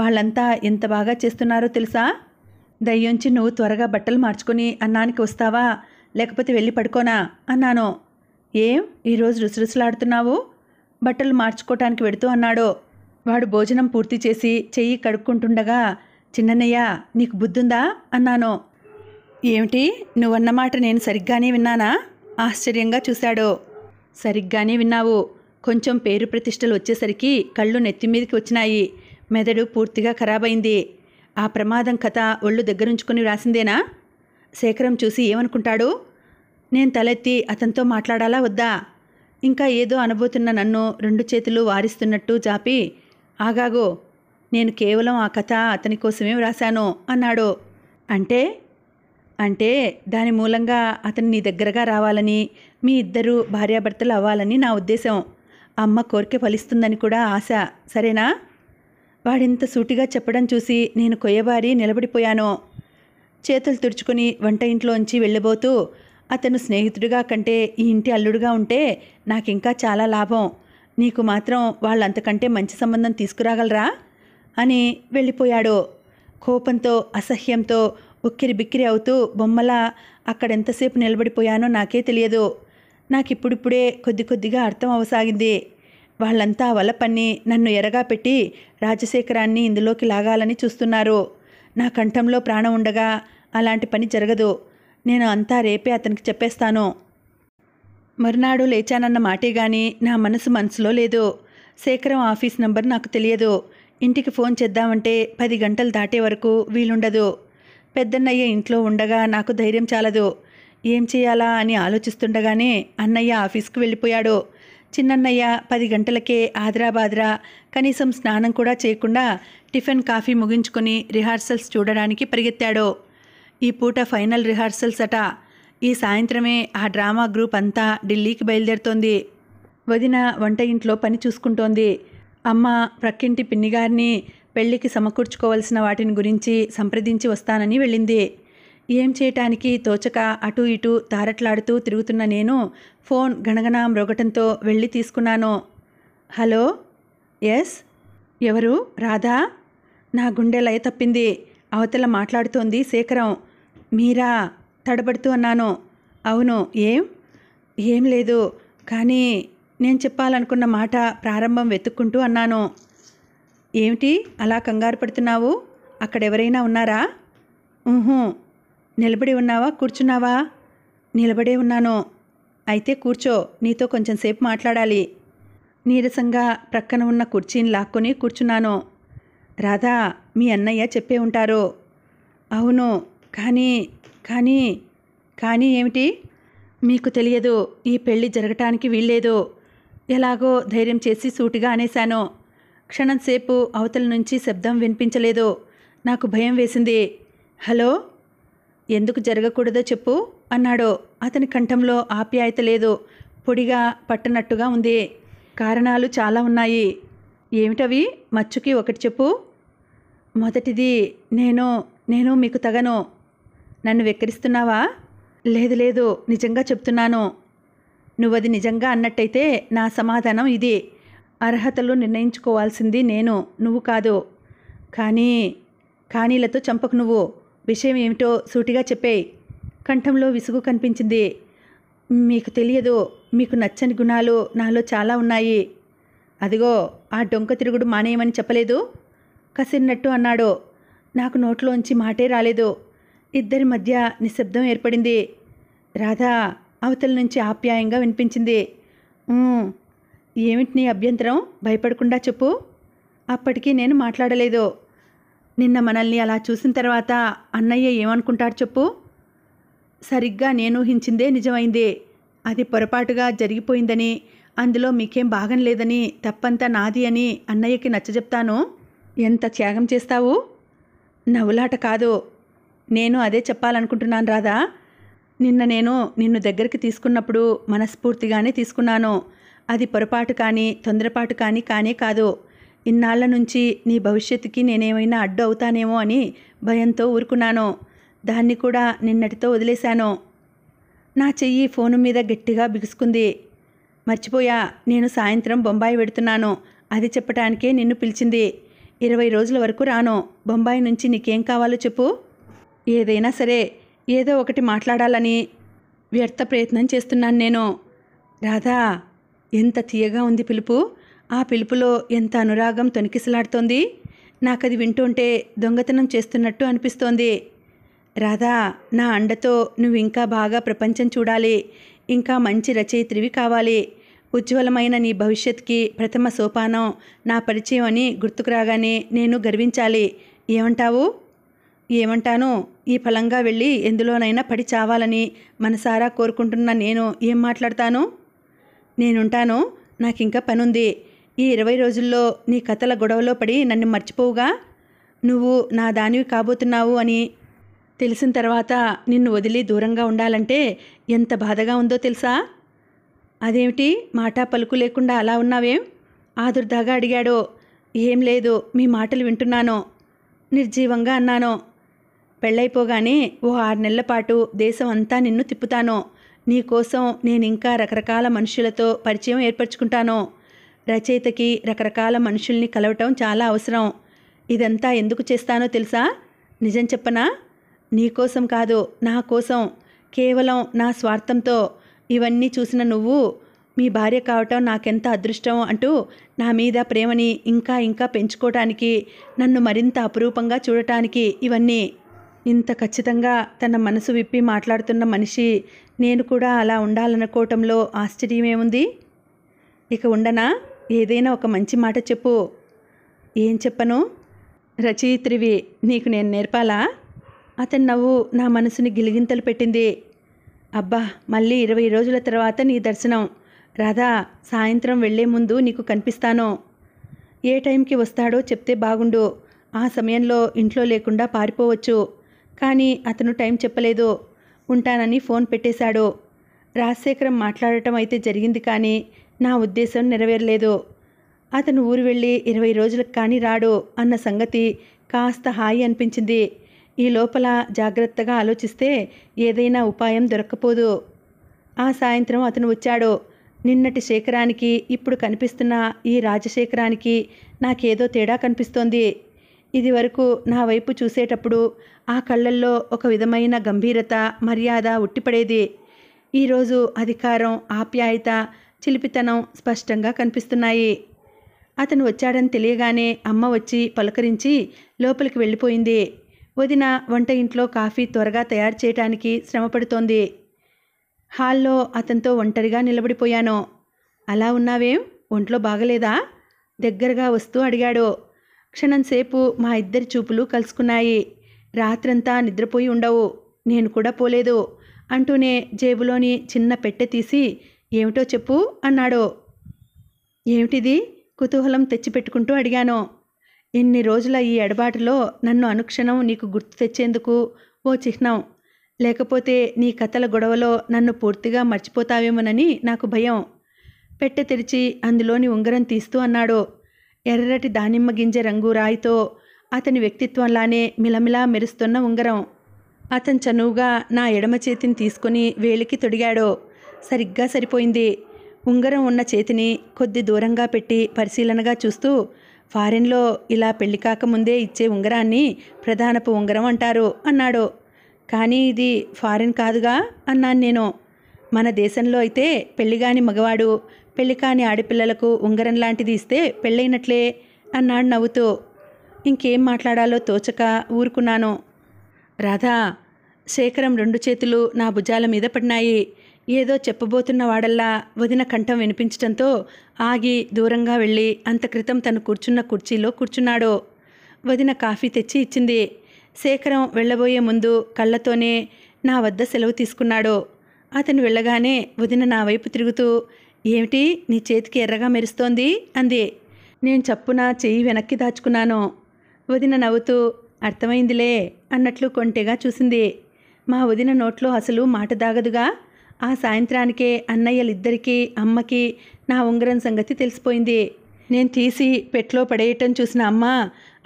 [SPEAKER 1] వాళ్ళంతా ఎంత బాగా చేస్తున్నారో తెలుసా దయ్యుంచి నువ్వు త్వరగా బట్టలు మార్చుకొని అన్నానికి వస్తావా లేకపోతే వెళ్ళి పడుకోనా అన్నాను ఏం ఈరోజు రుసురుసులాడుతున్నావు బట్టలు మార్చుకోవటానికి వెడుతూ అన్నాడు వాడు భోజనం పూర్తి చేసి చెయ్యి కడుక్కుంటుండగా చిన్నన్నయ్య నీకు బుద్ధుందా అన్నాను ఏమిటి నువ్వన్నమాట నేను సరిగ్గానే విన్నానా ఆశ్చర్యంగా చూశాడు సరిగ్గానే విన్నావు కొంచెం పేరు ప్రతిష్టలు వచ్చేసరికి కళ్ళు నెత్తిమీదకి వచ్చినాయి మెదడు పూర్తిగా ఖరాబైంది ఆ ప్రమాదం కథ ఒళ్ళు దగ్గరుంచుకుని రాసిందేనా శేఖరం చూసి ఏమనుకుంటాడు నేను తలెత్తి అతనితో మాట్లాడాలా వద్దా ఇంకా ఏదో అనుభూతున్న నన్ను రెండు చేతులు వారిస్తున్నట్టు జాపి ఆగాగో నేను కేవలం ఆ కథ అతని కోసమే వ్రాశాను అన్నాడు అంటే అంటే దాని మూలంగా అతను నీ దగ్గరగా రావాలని మీ ఇద్దరు భార్యాభర్తలు అవ్వాలని నా ఉద్దేశం అమ్మ కోరిక ఫలిస్తుందని కూడా ఆశ సరేనా వాడింత సూటిగా చెప్పడం చూసి నేను కొయ్యబారి నిలబడిపోయాను చేతులు తుడుచుకుని వంట ఇంట్లోంచి వెళ్ళబోతూ అతను స్నేహితుడిగా కంటే ఈ ఇంటి అల్లుడుగా ఉంటే నాకింకా చాలా లాభం నీకు మాత్రం వాళ్ళంతకంటే మంచి సంబంధం తీసుకురాగలరా అని వెళ్ళిపోయాడు కోపంతో అసహ్యంతో ఉక్కిరి బిక్కిరి అవుతూ బొమ్మలా అక్కడెంతసేపు నిలబడిపోయానో నాకే తెలియదు నాకిప్పుడిప్పుడే కొద్ది కొద్దిగా అర్థం అవసాగింది వాళ్ళంతా వల పన్ని నన్ను ఎరగా పెట్టి రాజశేఖరాన్ని ఇందులోకి లాగాలని చూస్తున్నారు నా కంఠంలో ప్రాణం ఉండగా అలాంటి పని జరగదు నేను అంతా రేపే అతనికి చెప్పేస్తాను మరునాడు లేచానన్న మాటే గాని నా మనసు మనసులో లేదు శేఖరం ఆఫీస్ నంబర్ నాకు తెలియదు ఇంటికి ఫోన్ చేద్దామంటే పది గంటలు దాటే వరకు వీలుండదు పెద్దన్నయ్య ఇంట్లో ఉండగా నాకు ధైర్యం చాలదు ఏం చేయాలా అని ఆలోచిస్తుండగానే అన్నయ్య ఆఫీస్కు వెళ్ళిపోయాడు చిన్నన్నయ్య పది గంటలకే ఆద్రాబాద్రా కనీసం స్నానం కూడా చేయకుండా టిఫిన్ కాఫీ ముగించుకొని రిహార్సల్స్ చూడడానికి పరిగెత్తాడు ఈ పూట ఫైనల్ రిహార్సల్స్ అట ఈ సాయంత్రమే ఆ డ్రామా గ్రూప్ అంతా ఢిల్లీకి బయలుదేరుతోంది వదిన వంట ఇంట్లో పని చూసుకుంటోంది అమ్మ ప్రక్కింటి పిన్నిగారిని పెళ్లికి సమకూర్చుకోవలసిన వాటిని గురించి సంప్రదించి వస్తానని వెళ్ళింది ఏం చేయటానికి తోచక అటు ఇటు తారట్లాడుతూ తిరుగుతున్న నేను ఫోన్ గణగణ మ్రోగటంతో వెళ్ళి తీసుకున్నాను హలో ఎస్ ఎవరు రాధా నా గుండె లయ తప్పింది అవతల మాట్లాడుతోంది శేఖరం మీరా తడబడుతూ అన్నాను అవును ఏం ఏం లేదు కానీ నేను చెప్పాలనుకున్న మాట ప్రారంభం వెతుక్కుంటూ అన్నాను ఏమిటి అలా కంగారు పడుతున్నావు అక్కడ ఎవరైనా ఉన్నారా నిలబడి ఉన్నావా కూర్చున్నావా నిలబడే ఉన్నాను అయితే కూర్చో నీతో కొంచెం సేపు మాట్లాడాలి నీరసంగా ప్రక్కన ఉన్న కుర్చీని లాక్కొని కూర్చున్నాను రాధా మీ అన్నయ్య చెప్పే ఉంటారు అవును కానీ కానీ కానీ ఏమిటి మీకు తెలియదు ఈ పెళ్ళి జరగటానికి వీల్లేదు ఎలాగో ధైర్యం చేసి సూటిగా అనేశాను క్షణంసేపు అవతల నుంచి శబ్దం వినిపించలేదు నాకు భయం వేసింది హలో ఎందుకు జరగకూడదో చెప్పు అన్నాడు అతని కంఠంలో ఆప్యాయత లేదు పొడిగా పట్టనట్టుగా ఉంది కారణాలు చాలా ఉన్నాయి ఏమిటవి మచ్చుకి ఒకటి చెప్పు మొదటిది నేను నేను మీకు తగను నన్ను వెక్కిరిస్తున్నావా లేదు లేదు నిజంగా చెప్తున్నాను నువ్వది నిజంగా అన్నట్టయితే నా సమాధానం ఇది అర్హతలు నిర్ణయించుకోవాల్సింది నేను నువ్వు కాదు కానీ కానీలతో చంపకు నువ్వు విషయం ఏమిటో సూటిగా చెప్పేయి కంఠంలో విసుగు కనిపించింది మీకు తెలియదు మీకు నచ్చని గుణాలు నాలో చాలా ఉన్నాయి అదిగో ఆ డొంక తిరుగుడు మానేయమని చెప్పలేదు కసిరినట్టు అన్నాడు నాకు నోట్లోంచి మాటే రాలేదు ఇద్దరి మధ్య నిశ్శబ్దం ఏర్పడింది రాధా అవతల నుంచి ఆప్యాయంగా వినిపించింది ఏమిటి నీ అభ్యంతరం భయపడకుండా చెప్పు అప్పటికి నేను మాట్లాడలేదు నిన్న మనల్ని అలా చూసిన తర్వాత అన్నయ్య ఏమనుకుంటాడు చెప్పు సరిగ్గా నేను ఊహించిందే నిజమైంది అది పొరపాటుగా జరిగిపోయిందని అందులో మీకేం భాగం లేదని తప్పంతా నాది అని అన్నయ్యకి నచ్చజెప్తాను ఎంత త్యాగం చేస్తావు నవ్వులాట కాదు నేను అదే చెప్పాలనుకుంటున్నాను రాధా నిన్న నేను నిన్ను దగ్గరికి తీసుకున్నప్పుడు మనస్ఫూర్తిగానే తీసుకున్నాను అది పొరపాటు కానీ తొందరపాటు కానీ కానే కాదు ఇన్నాళ్ల నుంచి నీ భవిష్యత్తుకి నేనేమైనా అడ్డు అవుతానేమో అని భయంతో ఊరుకున్నాను దాన్ని కూడా నిన్నటితో వదిలేశాను నా చెయ్యి ఫోను మీద గట్టిగా బిగుసుకుంది మర్చిపోయా నేను సాయంత్రం బొంబాయి వెడుతున్నాను అది చెప్పటానికే నిన్ను పిలిచింది ఇరవై రోజుల వరకు రాను బొంబాయి నుంచి నీకేం కావాలో చెప్పు ఏదైనా సరే ఏదో ఒకటి మాట్లాడాలని వ్యర్థ ప్రయత్నం చేస్తున్నాను నేను రాధా ఎంత తీయగా ఉంది పిలుపు ఆ పిలుపులో ఎంత అనురాగం తొనికిసలాడుతోంది నాకు అది వింటుంటే దొంగతనం చేస్తున్నట్టు అనిపిస్తోంది రాధా నా అండతో నువ్వు ఇంకా బాగా ప్రపంచం చూడాలి ఇంకా మంచి రచయిత్రివి కావాలి ఉజ్వలమైన నీ భవిష్యత్కి ప్రథమ సోపానం నా పరిచయం అని గుర్తుకురాగానే నేను గర్వించాలి ఏమంటావు ఏమంటాను ఈ ఫలంగా వెళ్ళి ఎందులోనైనా పడి చావాలని మనసారా కోరుకుంటున్న నేను ఏం మాట్లాడతాను నేనుంటాను నాకింకా పనుంది ఈ ఇరవై రోజుల్లో నీ కథల గొడవలో పడి నన్ను మర్చిపోవుగా నువ్వు నా దానివి కాబోతున్నావు అని తెలిసిన తర్వాత నిన్ను వదిలి దూరంగా ఉండాలంటే ఎంత బాధగా ఉందో తెలుసా అదేమిటి మాట పలుకు లేకుండా అలా ఉన్నావేం ఆదుర్దాగా అడిగాడు ఏం లేదు మీ మాటలు వింటున్నాను నిర్జీవంగా అన్నాను పెళ్ళైపోగానే ఓ ఆరు నెలల పాటు దేశం అంతా నిన్ను తిప్పుతాను నీకోసం నేను ఇంకా రకరకాల మనుషులతో పరిచయం ఏర్పరచుకుంటాను రచయితకి రకరకాల మనుషుల్ని కలవటం చాలా అవసరం ఇదంతా ఎందుకు చేస్తానో తెలుసా నిజం చెప్పనా నీకోసం కాదు నా కోసం కేవలం నా స్వార్థంతో ఇవన్నీ చూసిన నువ్వు మీ భార్య కావటం నాకెంత అదృష్టం అంటూ నా మీద ప్రేమని ఇంకా ఇంకా పెంచుకోవటానికి నన్ను మరింత అపురూపంగా చూడటానికి ఇవన్నీ ఇంత ఖచ్చితంగా తన మనసు విప్పి మాట్లాడుతున్న మనిషి నేను కూడా అలా ఉండాలనుకోవటంలో ఆశ్చర్యమేముంది ఇక ఉండనా ఏదైనా ఒక మంచి మాట చెప్పు ఏం చెప్పను రచయిత్రివి నీకు నేను నేర్పాలా అతని నవ్వు నా మనసుని గిలిగింతలు పెట్టింది అబ్బా మళ్ళీ ఇరవై రోజుల తర్వాత నీ దర్శనం రాధా సాయంత్రం వెళ్లే ముందు నీకు కనిపిస్తాను ఏ టైంకి వస్తాడో చెప్తే బాగుండు ఆ సమయంలో ఇంట్లో లేకుండా పారిపోవచ్చు కానీ అతను టైం చెప్పలేదో ఉంటానని ఫోన్ పెట్టేశాడో రాజశేఖరం మాట్లాడటం అయితే జరిగింది కానీ నా ఉద్దేశం నెరవేరలేదు అతను ఊరు వెళ్ళి ఇరవై రోజులకు కానీ రాడు అన్న సంగతి కాస్త హాయి అనిపించింది ఈ లోపల జాగ్రత్తగా ఆలోచిస్తే ఏదైనా ఉపాయం దొరక్కపోదు ఆ సాయంత్రం అతను వచ్చాడు నిన్నటి శేఖరానికి ఇప్పుడు కనిపిస్తున్న ఈ రాజశేఖరానికి నాకేదో తేడా కనిపిస్తోంది ఇది వరకు నా వైపు చూసేటప్పుడు ఆ కళ్ళల్లో ఒక విధమైన గంభీరత మర్యాద ఉట్టిపడేది ఈరోజు అధికారం ఆప్యాయత చిలిపితనం స్పష్టంగా కనిపిస్తున్నాయి అతను వచ్చాడని తెలియగానే అమ్మ వచ్చి పలకరించి లోపలికి వెళ్ళిపోయింది వదిన వంట ఇంట్లో కాఫీ త్వరగా తయారు చేయడానికి శ్రమపడుతోంది హాల్లో అతనితో ఒంటరిగా నిలబడిపోయాను అలా ఉన్నావేం ఒంట్లో బాగలేదా దగ్గరగా వస్తూ అడిగాడు క్షణంసేపు మా ఇద్దరి చూపులు కలుసుకున్నాయి రాత్రంతా నిద్రపోయి ఉండవు నేను కూడా పోలేదు అంటూనే జేబులోని చిన్న పెట్టె తీసి ఏమిటో చెప్పు అన్నాడు ఏమిటిది కుతూహలం తెచ్చిపెట్టుకుంటూ అడిగాను ఇన్ని రోజుల ఈ ఎడబాటులో నన్ను అనుక్షణం నీకు గుర్తు తెచ్చేందుకు ఓ చిహ్నం లేకపోతే నీ కథల గొడవలో నన్ను పూర్తిగా మర్చిపోతావేమోనని నాకు భయం పెట్టె తెరిచి అందులోని ఉంగరం తీస్తూ అన్నాడు ఎర్రటి దానిమ్మ గింజ రంగు రాయితో అతని వ్యక్తిత్వంలానే మిలమిలా మెరుస్తున్న ఉంగరం అతను చనువుగా నా ఎడమ చేతిని తీసుకుని వేలికి తొడిగాడో సరిగ్గా సరిపోయింది ఉంగరం ఉన్న చేతిని కొద్ది దూరంగా పెట్టి పరిశీలనగా చూస్తూ ఫారెన్లో ఇలా పెళ్లి కాకముందే ఇచ్చే ఉంగరాన్ని ప్రధానపు ఉంగరం అంటారు అన్నాడు కానీ ఇది ఫారెన్ కాదుగా అన్నాను నేను మన దేశంలో అయితే పెళ్లిగాని మగవాడు పెళ్లి కాని ఆడపిల్లలకు ఉంగరం లాంటిది ఇస్తే పెళ్ళైనట్లే అన్నాడు నవ్వుతూ ఇంకేం మాట్లాడాలో తోచక ఊరుకున్నాను రాధా శేఖరం రెండు చేతులు నా భుజాల మీద పడినాయి ఏదో చెప్పబోతున్న వాడల్లా వదిన కంఠం వినిపించటంతో ఆగి దూరంగా వెళ్ళి అంత క్రితం తను కూర్చున్న కుర్చీలో కూర్చున్నాడు వదిన కాఫీ తెచ్చి ఇచ్చింది శేఖరం వెళ్ళబోయే ముందు కళ్ళతోనే నా వద్ద సెలవు తీసుకున్నాడు అతను వెళ్ళగానే వదిన నా వైపు తిరుగుతూ ఏమిటి నీ చేతికి ఎర్రగా మెరుస్తోంది అంది నేను చప్పున చెయ్యి వెనక్కి దాచుకున్నాను వదిన నవ్వుతూ అర్థమైందిలే అన్నట్లు కొంటెగా చూసింది మా వదిన నోట్లో అసలు మాట దాగదుగా ఆ సాయంత్రానికే అన్నయ్యలిద్దరికీ అమ్మకి నా ఉంగరం సంగతి తెలిసిపోయింది నేను తీసి పెట్లో పడేయటం చూసిన అమ్మ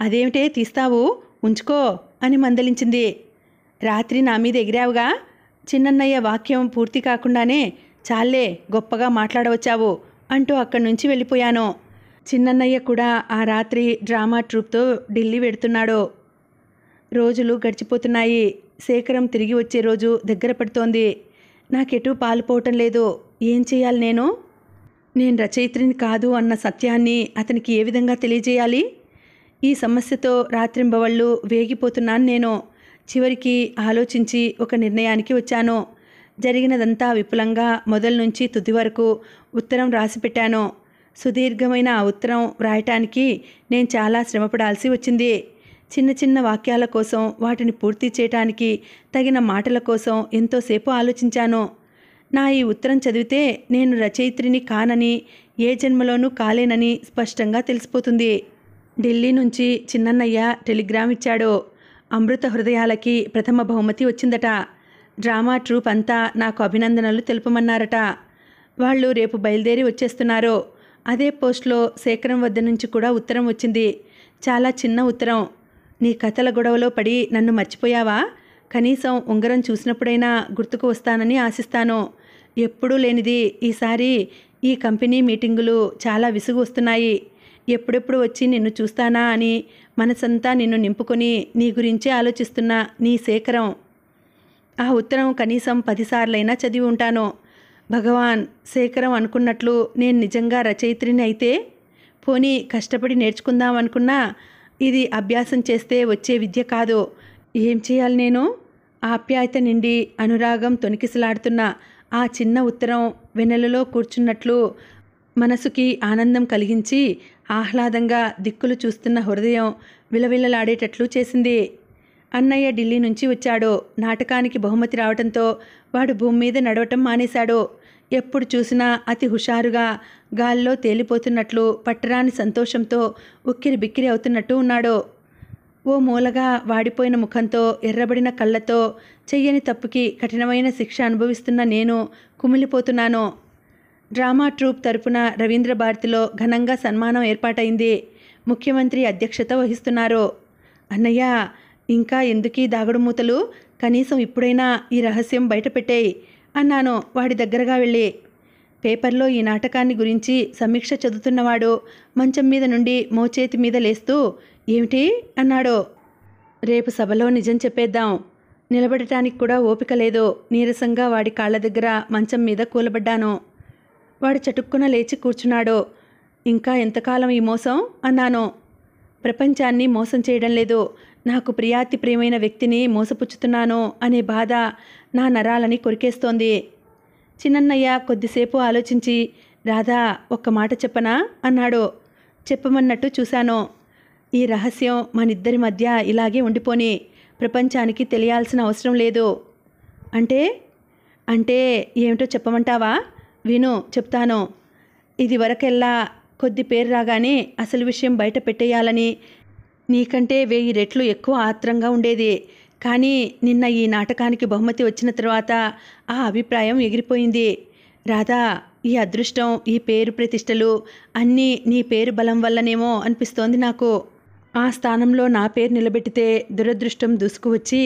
[SPEAKER 1] అదేమిటే తీస్తావు ఉంచుకో అని మందలించింది రాత్రి నా మీద ఎగిరావుగా చిన్నన్నయ్య వాక్యం పూర్తి కాకుండానే చాలే గొప్పగా మాట్లాడవచ్చావు అంటూ అక్కడి నుంచి వెళ్ళిపోయాను చిన్నన్నయ్య కూడా ఆ రాత్రి డ్రామా ట్రూప్తో ఢిల్లీ వెడుతున్నాడు రోజులు గడిచిపోతున్నాయి శేఖరం తిరిగి వచ్చే రోజు దగ్గర పడుతోంది నాకెటూ పాలుపోవటం లేదు ఏం చేయాలి నేను నేను రచయిత్రిని కాదు అన్న సత్యాన్ని అతనికి ఏ విధంగా తెలియజేయాలి ఈ సమస్యతో రాత్రింబవళ్ళు వేగిపోతున్నాను నేను చివరికి ఆలోచించి ఒక నిర్ణయానికి వచ్చాను జరిగినదంతా విపులంగా మొదల నుంచి తుది వరకు ఉత్తరం రాసిపెట్టాను సుదీర్ఘమైన ఆ ఉత్తరం వ్రాయటానికి నేను చాలా శ్రమపడాల్సి వచ్చింది చిన్న చిన్న వాక్యాల కోసం వాటిని పూర్తి చేయటానికి తగిన మాటల కోసం ఎంతోసేపు ఆలోచించాను నా ఈ ఉత్తరం చదివితే నేను రచయిత్రిని కానని ఏ జన్మలోనూ కాలేనని స్పష్టంగా తెలిసిపోతుంది ఢిల్లీ నుంచి చిన్నన్నయ్య టెలిగ్రామ్ ఇచ్చాడు అమృత హృదయాలకి ప్రథమ బహుమతి వచ్చిందట డ్రామా ట్రూప్ అంతా నాకు అభినందనలు తెలుపమన్నారట వాళ్ళు రేపు బయలుదేరి వచ్చేస్తున్నారు అదే పోస్ట్లో శేఖరం వద్ద నుంచి కూడా ఉత్తరం వచ్చింది చాలా చిన్న ఉత్తరం నీ కథల గొడవలో పడి నన్ను మర్చిపోయావా కనీసం ఉంగరం చూసినప్పుడైనా గుర్తుకు వస్తానని ఆశిస్తాను ఎప్పుడూ లేనిది ఈసారి ఈ కంపెనీ మీటింగులు చాలా విసుగు వస్తున్నాయి ఎప్పుడెప్పుడు వచ్చి నిన్ను చూస్తానా అని మనసంతా నిన్ను నింపుకొని నీ గురించే ఆలోచిస్తున్న నీ శేఖరం ఆ ఉత్తరం కనీసం పదిసార్లైనా చదివి ఉంటాను భగవాన్ శేఖరం అనుకున్నట్లు నేను నిజంగా రచయిత్రిని అయితే పోనీ కష్టపడి నేర్చుకుందాం అనుకున్నా ఇది అభ్యాసం చేస్తే వచ్చే విద్య కాదు ఏం చేయాలి నేను ఆప్యాయత నిండి అనురాగం తొనికిసలాడుతున్న ఆ చిన్న ఉత్తరం వెన్నెలలో కూర్చున్నట్లు మనసుకి ఆనందం కలిగించి ఆహ్లాదంగా దిక్కులు చూస్తున్న హృదయం విలవిలలాడేటట్లు చేసింది అన్నయ్య ఢిల్లీ నుంచి వచ్చాడో నాటకానికి బహుమతి రావటంతో వాడు భూమి మీద నడవటం మానేశాడో ఎప్పుడు చూసినా అతి హుషారుగా గాల్లో తేలిపోతున్నట్లు పట్టరాని సంతోషంతో ఉక్కిరి బిక్కిరి అవుతున్నట్టు ఉన్నాడో ఓ మూలగా వాడిపోయిన ముఖంతో ఎర్రబడిన కళ్ళతో చెయ్యని తప్పుకి కఠినమైన శిక్ష అనుభవిస్తున్న నేను కుమిలిపోతున్నాను డ్రామా ట్రూప్ తరపున రవీంద్ర భారతిలో ఘనంగా సన్మానం ఏర్పాటైంది ముఖ్యమంత్రి అధ్యక్షత వహిస్తున్నారు అన్నయ్య ఇంకా ఎందుకీ దాగుడు మూతలు కనీసం ఇప్పుడైనా ఈ రహస్యం బయటపెట్టేయి అన్నాను వాడి దగ్గరగా వెళ్ళి పేపర్లో ఈ నాటకాన్ని గురించి సమీక్ష చదువుతున్నవాడు మంచం మీద నుండి మోచేతి మీద లేస్తూ ఏమిటి అన్నాడు రేపు సభలో నిజం చెప్పేద్దాం నిలబడటానికి కూడా ఓపిక లేదు నీరసంగా వాడి కాళ్ళ దగ్గర మంచం మీద కూలబడ్డాను వాడు చటుక్కున లేచి కూర్చున్నాడు ఇంకా ఎంతకాలం ఈ మోసం అన్నాను ప్రపంచాన్ని మోసం చేయడం లేదు నాకు ప్రియాతి ప్రియమైన వ్యక్తిని మోసపుచ్చుతున్నానో అనే బాధ నా నరాలని కొరికేస్తోంది చిన్నన్నయ్య కొద్దిసేపు ఆలోచించి రాధా ఒక్క మాట చెప్పనా అన్నాడు చెప్పమన్నట్టు చూశాను ఈ రహస్యం మనిద్దరి మధ్య ఇలాగే ఉండిపోని ప్రపంచానికి తెలియాల్సిన అవసరం లేదు అంటే అంటే ఏమిటో చెప్పమంటావా విను చెప్తాను ఇది వరకెల్లా కొద్ది పేరు రాగానే అసలు విషయం బయట పెట్టేయాలని నీకంటే వెయ్యి రెట్లు ఎక్కువ ఆత్రంగా ఉండేది కానీ నిన్న ఈ నాటకానికి బహుమతి వచ్చిన తర్వాత ఆ అభిప్రాయం ఎగిరిపోయింది రాధా ఈ అదృష్టం ఈ పేరు ప్రతిష్టలు అన్నీ నీ పేరు బలం వల్లనేమో అనిపిస్తోంది నాకు ఆ స్థానంలో నా పేరు నిలబెట్టితే దురదృష్టం దూసుకువచ్చి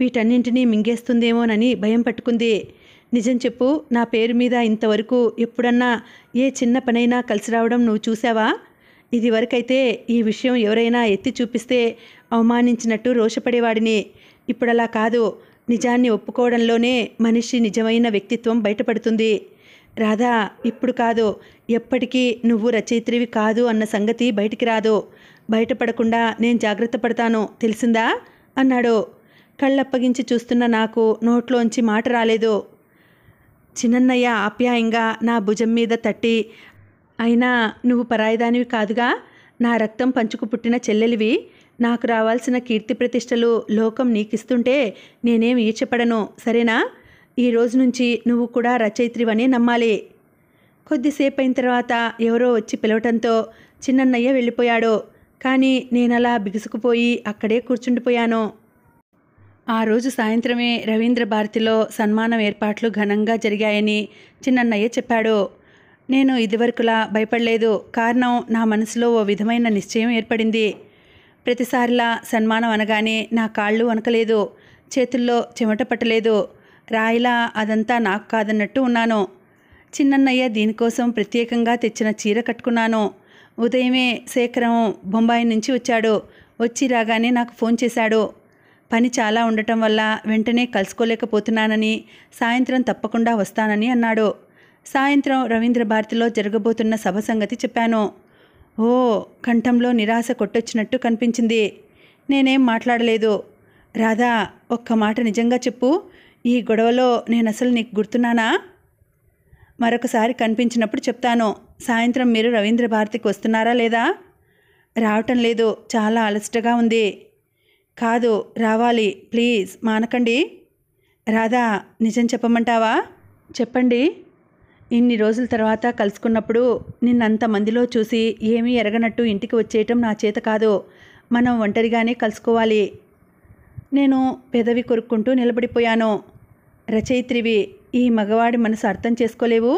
[SPEAKER 1] వీటన్నింటినీ మింగేస్తుందేమోనని భయం పట్టుకుంది నిజం చెప్పు నా పేరు మీద ఇంతవరకు ఎప్పుడన్నా ఏ చిన్న పనైనా కలిసి రావడం నువ్వు చూసావా ఇదివరకైతే ఈ విషయం ఎవరైనా ఎత్తి చూపిస్తే అవమానించినట్టు రోషపడేవాడిని ఇప్పుడలా కాదు నిజాన్ని ఒప్పుకోవడంలోనే మనిషి నిజమైన వ్యక్తిత్వం బయటపడుతుంది రాధా ఇప్పుడు కాదు ఎప్పటికీ నువ్వు రచయిత్రివి కాదు అన్న సంగతి బయటికి రాదు బయటపడకుండా నేను జాగ్రత్త పడతాను తెలిసిందా అన్నాడు కళ్ళప్పగించి చూస్తున్న నాకు నోట్లోంచి మాట రాలేదు చిన్నయ్య ఆప్యాయంగా నా భుజం మీద తట్టి అయినా నువ్వు పరాయిదానివి కాదుగా నా రక్తం పంచుకు పుట్టిన చెల్లెలివి నాకు రావాల్సిన కీర్తి ప్రతిష్టలు లోకం నీకిస్తుంటే నేనేం ఈచపడను సరేనా ఈ రోజు నుంచి నువ్వు కూడా రచయిత్రివని నమ్మాలి కొద్దిసేపు అయిన తర్వాత ఎవరో వచ్చి పిలవటంతో చిన్నన్నయ్య వెళ్ళిపోయాడు కానీ నేనలా బిగుసుకుపోయి అక్కడే కూర్చుండిపోయాను ఆ రోజు సాయంత్రమే రవీంద్ర భారతిలో సన్మానం ఏర్పాట్లు ఘనంగా జరిగాయని చిన్నన్నయ్య చెప్పాడు నేను ఇదివరకులా భయపడలేదు కారణం నా మనసులో ఓ విధమైన నిశ్చయం ఏర్పడింది ప్రతిసారిలా సన్మానం అనగానే నా కాళ్ళు వనకలేదు చేతుల్లో చెమట పట్టలేదు రాయిలా అదంతా నాకు కాదన్నట్టు ఉన్నాను చిన్నన్నయ్య దీనికోసం ప్రత్యేకంగా తెచ్చిన చీర కట్టుకున్నాను ఉదయమే శేఖరం బొంబాయి నుంచి వచ్చాడు వచ్చి రాగానే నాకు ఫోన్ చేశాడు పని చాలా ఉండటం వల్ల వెంటనే కలుసుకోలేకపోతున్నానని సాయంత్రం తప్పకుండా వస్తానని అన్నాడు సాయంత్రం రవీంద్ర భారతిలో జరగబోతున్న సభ సంగతి చెప్పాను ఓ కంఠంలో నిరాశ కొట్టొచ్చినట్టు కనిపించింది నేనేం మాట్లాడలేదు రాధా ఒక్క మాట నిజంగా చెప్పు ఈ గొడవలో నేను అసలు నీకు గుర్తున్నానా మరొకసారి కనిపించినప్పుడు చెప్తాను సాయంత్రం మీరు రవీంద్ర భారతికి వస్తున్నారా లేదా రావటం లేదు చాలా అలసటగా ఉంది కాదు రావాలి ప్లీజ్ మానకండి రాధా నిజం చెప్పమంటావా చెప్పండి ఇన్ని రోజుల తర్వాత కలుసుకున్నప్పుడు నిన్నంతమందిలో చూసి ఏమీ ఎరగనట్టు ఇంటికి వచ్చేయటం నా చేత కాదు మనం ఒంటరిగానే కలుసుకోవాలి నేను పెదవి కొరుక్కుంటూ నిలబడిపోయాను రచయిత్రివి ఈ మగవాడి మనసు అర్థం చేసుకోలేవు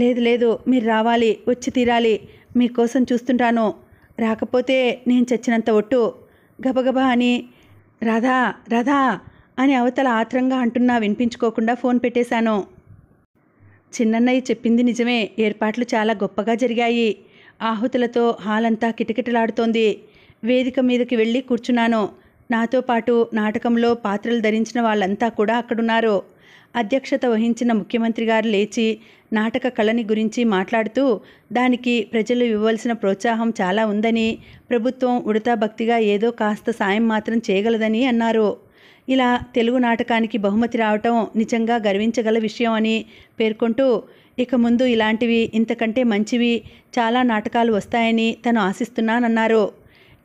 [SPEAKER 1] లేదు లేదు మీరు రావాలి వచ్చి తీరాలి మీకోసం చూస్తుంటాను రాకపోతే నేను చచ్చినంత ఒట్టు గబగబా అని రాధా రాధా అని అవతల ఆత్రంగా అంటున్నా వినిపించుకోకుండా ఫోన్ పెట్టేశాను చిన్నన్నయ్య చెప్పింది నిజమే ఏర్పాట్లు చాలా గొప్పగా జరిగాయి ఆహుతులతో హాలంతా కిటకిటలాడుతోంది వేదిక మీదకి వెళ్ళి కూర్చున్నాను నాతో పాటు నాటకంలో పాత్రలు ధరించిన వాళ్ళంతా కూడా అక్కడున్నారు అధ్యక్షత వహించిన ముఖ్యమంత్రి గారు లేచి నాటక కళని గురించి మాట్లాడుతూ దానికి ప్రజలు ఇవ్వవలసిన ప్రోత్సాహం చాలా ఉందని ప్రభుత్వం ఉడతా భక్తిగా ఏదో కాస్త సాయం మాత్రం చేయగలదని అన్నారు ఇలా తెలుగు నాటకానికి బహుమతి రావటం నిజంగా గర్వించగల విషయం అని పేర్కొంటూ ఇక ముందు ఇలాంటివి ఇంతకంటే మంచివి చాలా నాటకాలు వస్తాయని తను ఆశిస్తున్నానన్నారు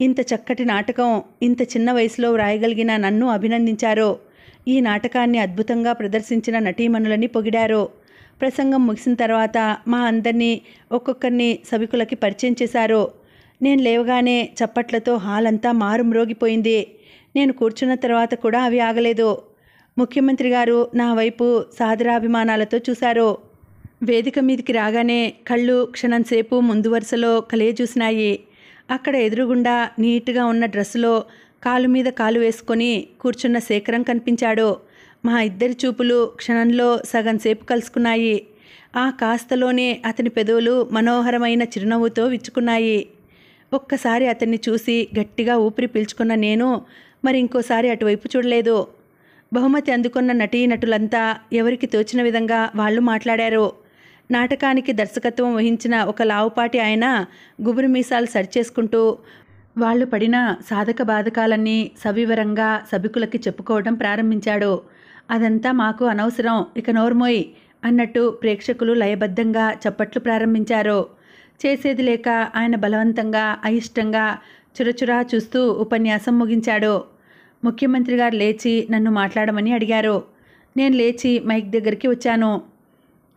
[SPEAKER 1] ఇంత చక్కటి నాటకం ఇంత చిన్న వయసులో వ్రాయగలిగిన నన్ను అభినందించారు ఈ నాటకాన్ని అద్భుతంగా ప్రదర్శించిన నటీమణులని పొగిడారు ప్రసంగం ముగిసిన తర్వాత మా అందరినీ ఒక్కొక్కరిని సభికులకి పరిచయం చేశారు నేను లేవగానే చప్పట్లతో హాల్ అంతా మారుమ్రోగిపోయింది నేను కూర్చున్న తర్వాత కూడా అవి ఆగలేదు ముఖ్యమంత్రి గారు నా వైపు సాదరాభిమానాలతో చూశారు వేదిక మీదికి రాగానే కళ్ళు క్షణం సేపు ముందు వరుసలో కలియజూసినాయి చూసినాయి అక్కడ ఎదురుగుండా నీట్గా ఉన్న డ్రెస్సులో కాలు మీద కాలు వేసుకొని కూర్చున్న శేఖరం కనిపించాడు మా ఇద్దరి చూపులు క్షణంలో సగం సేపు కలుసుకున్నాయి ఆ కాస్తలోనే అతని పెదవులు మనోహరమైన చిరునవ్వుతో విచ్చుకున్నాయి ఒక్కసారి అతన్ని చూసి గట్టిగా ఊపిరి పీల్చుకున్న నేను మరి ఇంకోసారి అటువైపు చూడలేదు బహుమతి అందుకున్న నటీనటులంతా ఎవరికి తోచిన విధంగా వాళ్ళు మాట్లాడారు నాటకానికి దర్శకత్వం వహించిన ఒక లావుపాటి ఆయన గుబురు మీసాలు సరిచేసుకుంటూ వాళ్ళు పడిన సాధక బాధకాలన్నీ సవివరంగా సభికులకి చెప్పుకోవడం ప్రారంభించాడు అదంతా మాకు అనవసరం ఇక నోర్మోయ్ అన్నట్టు ప్రేక్షకులు లయబద్ధంగా చప్పట్లు ప్రారంభించారు చేసేది లేక ఆయన బలవంతంగా అయిష్టంగా చురచురా చూస్తూ ఉపన్యాసం ముగించాడు ముఖ్యమంత్రి గారు లేచి నన్ను మాట్లాడమని అడిగారు నేను లేచి మైక్ దగ్గరికి వచ్చాను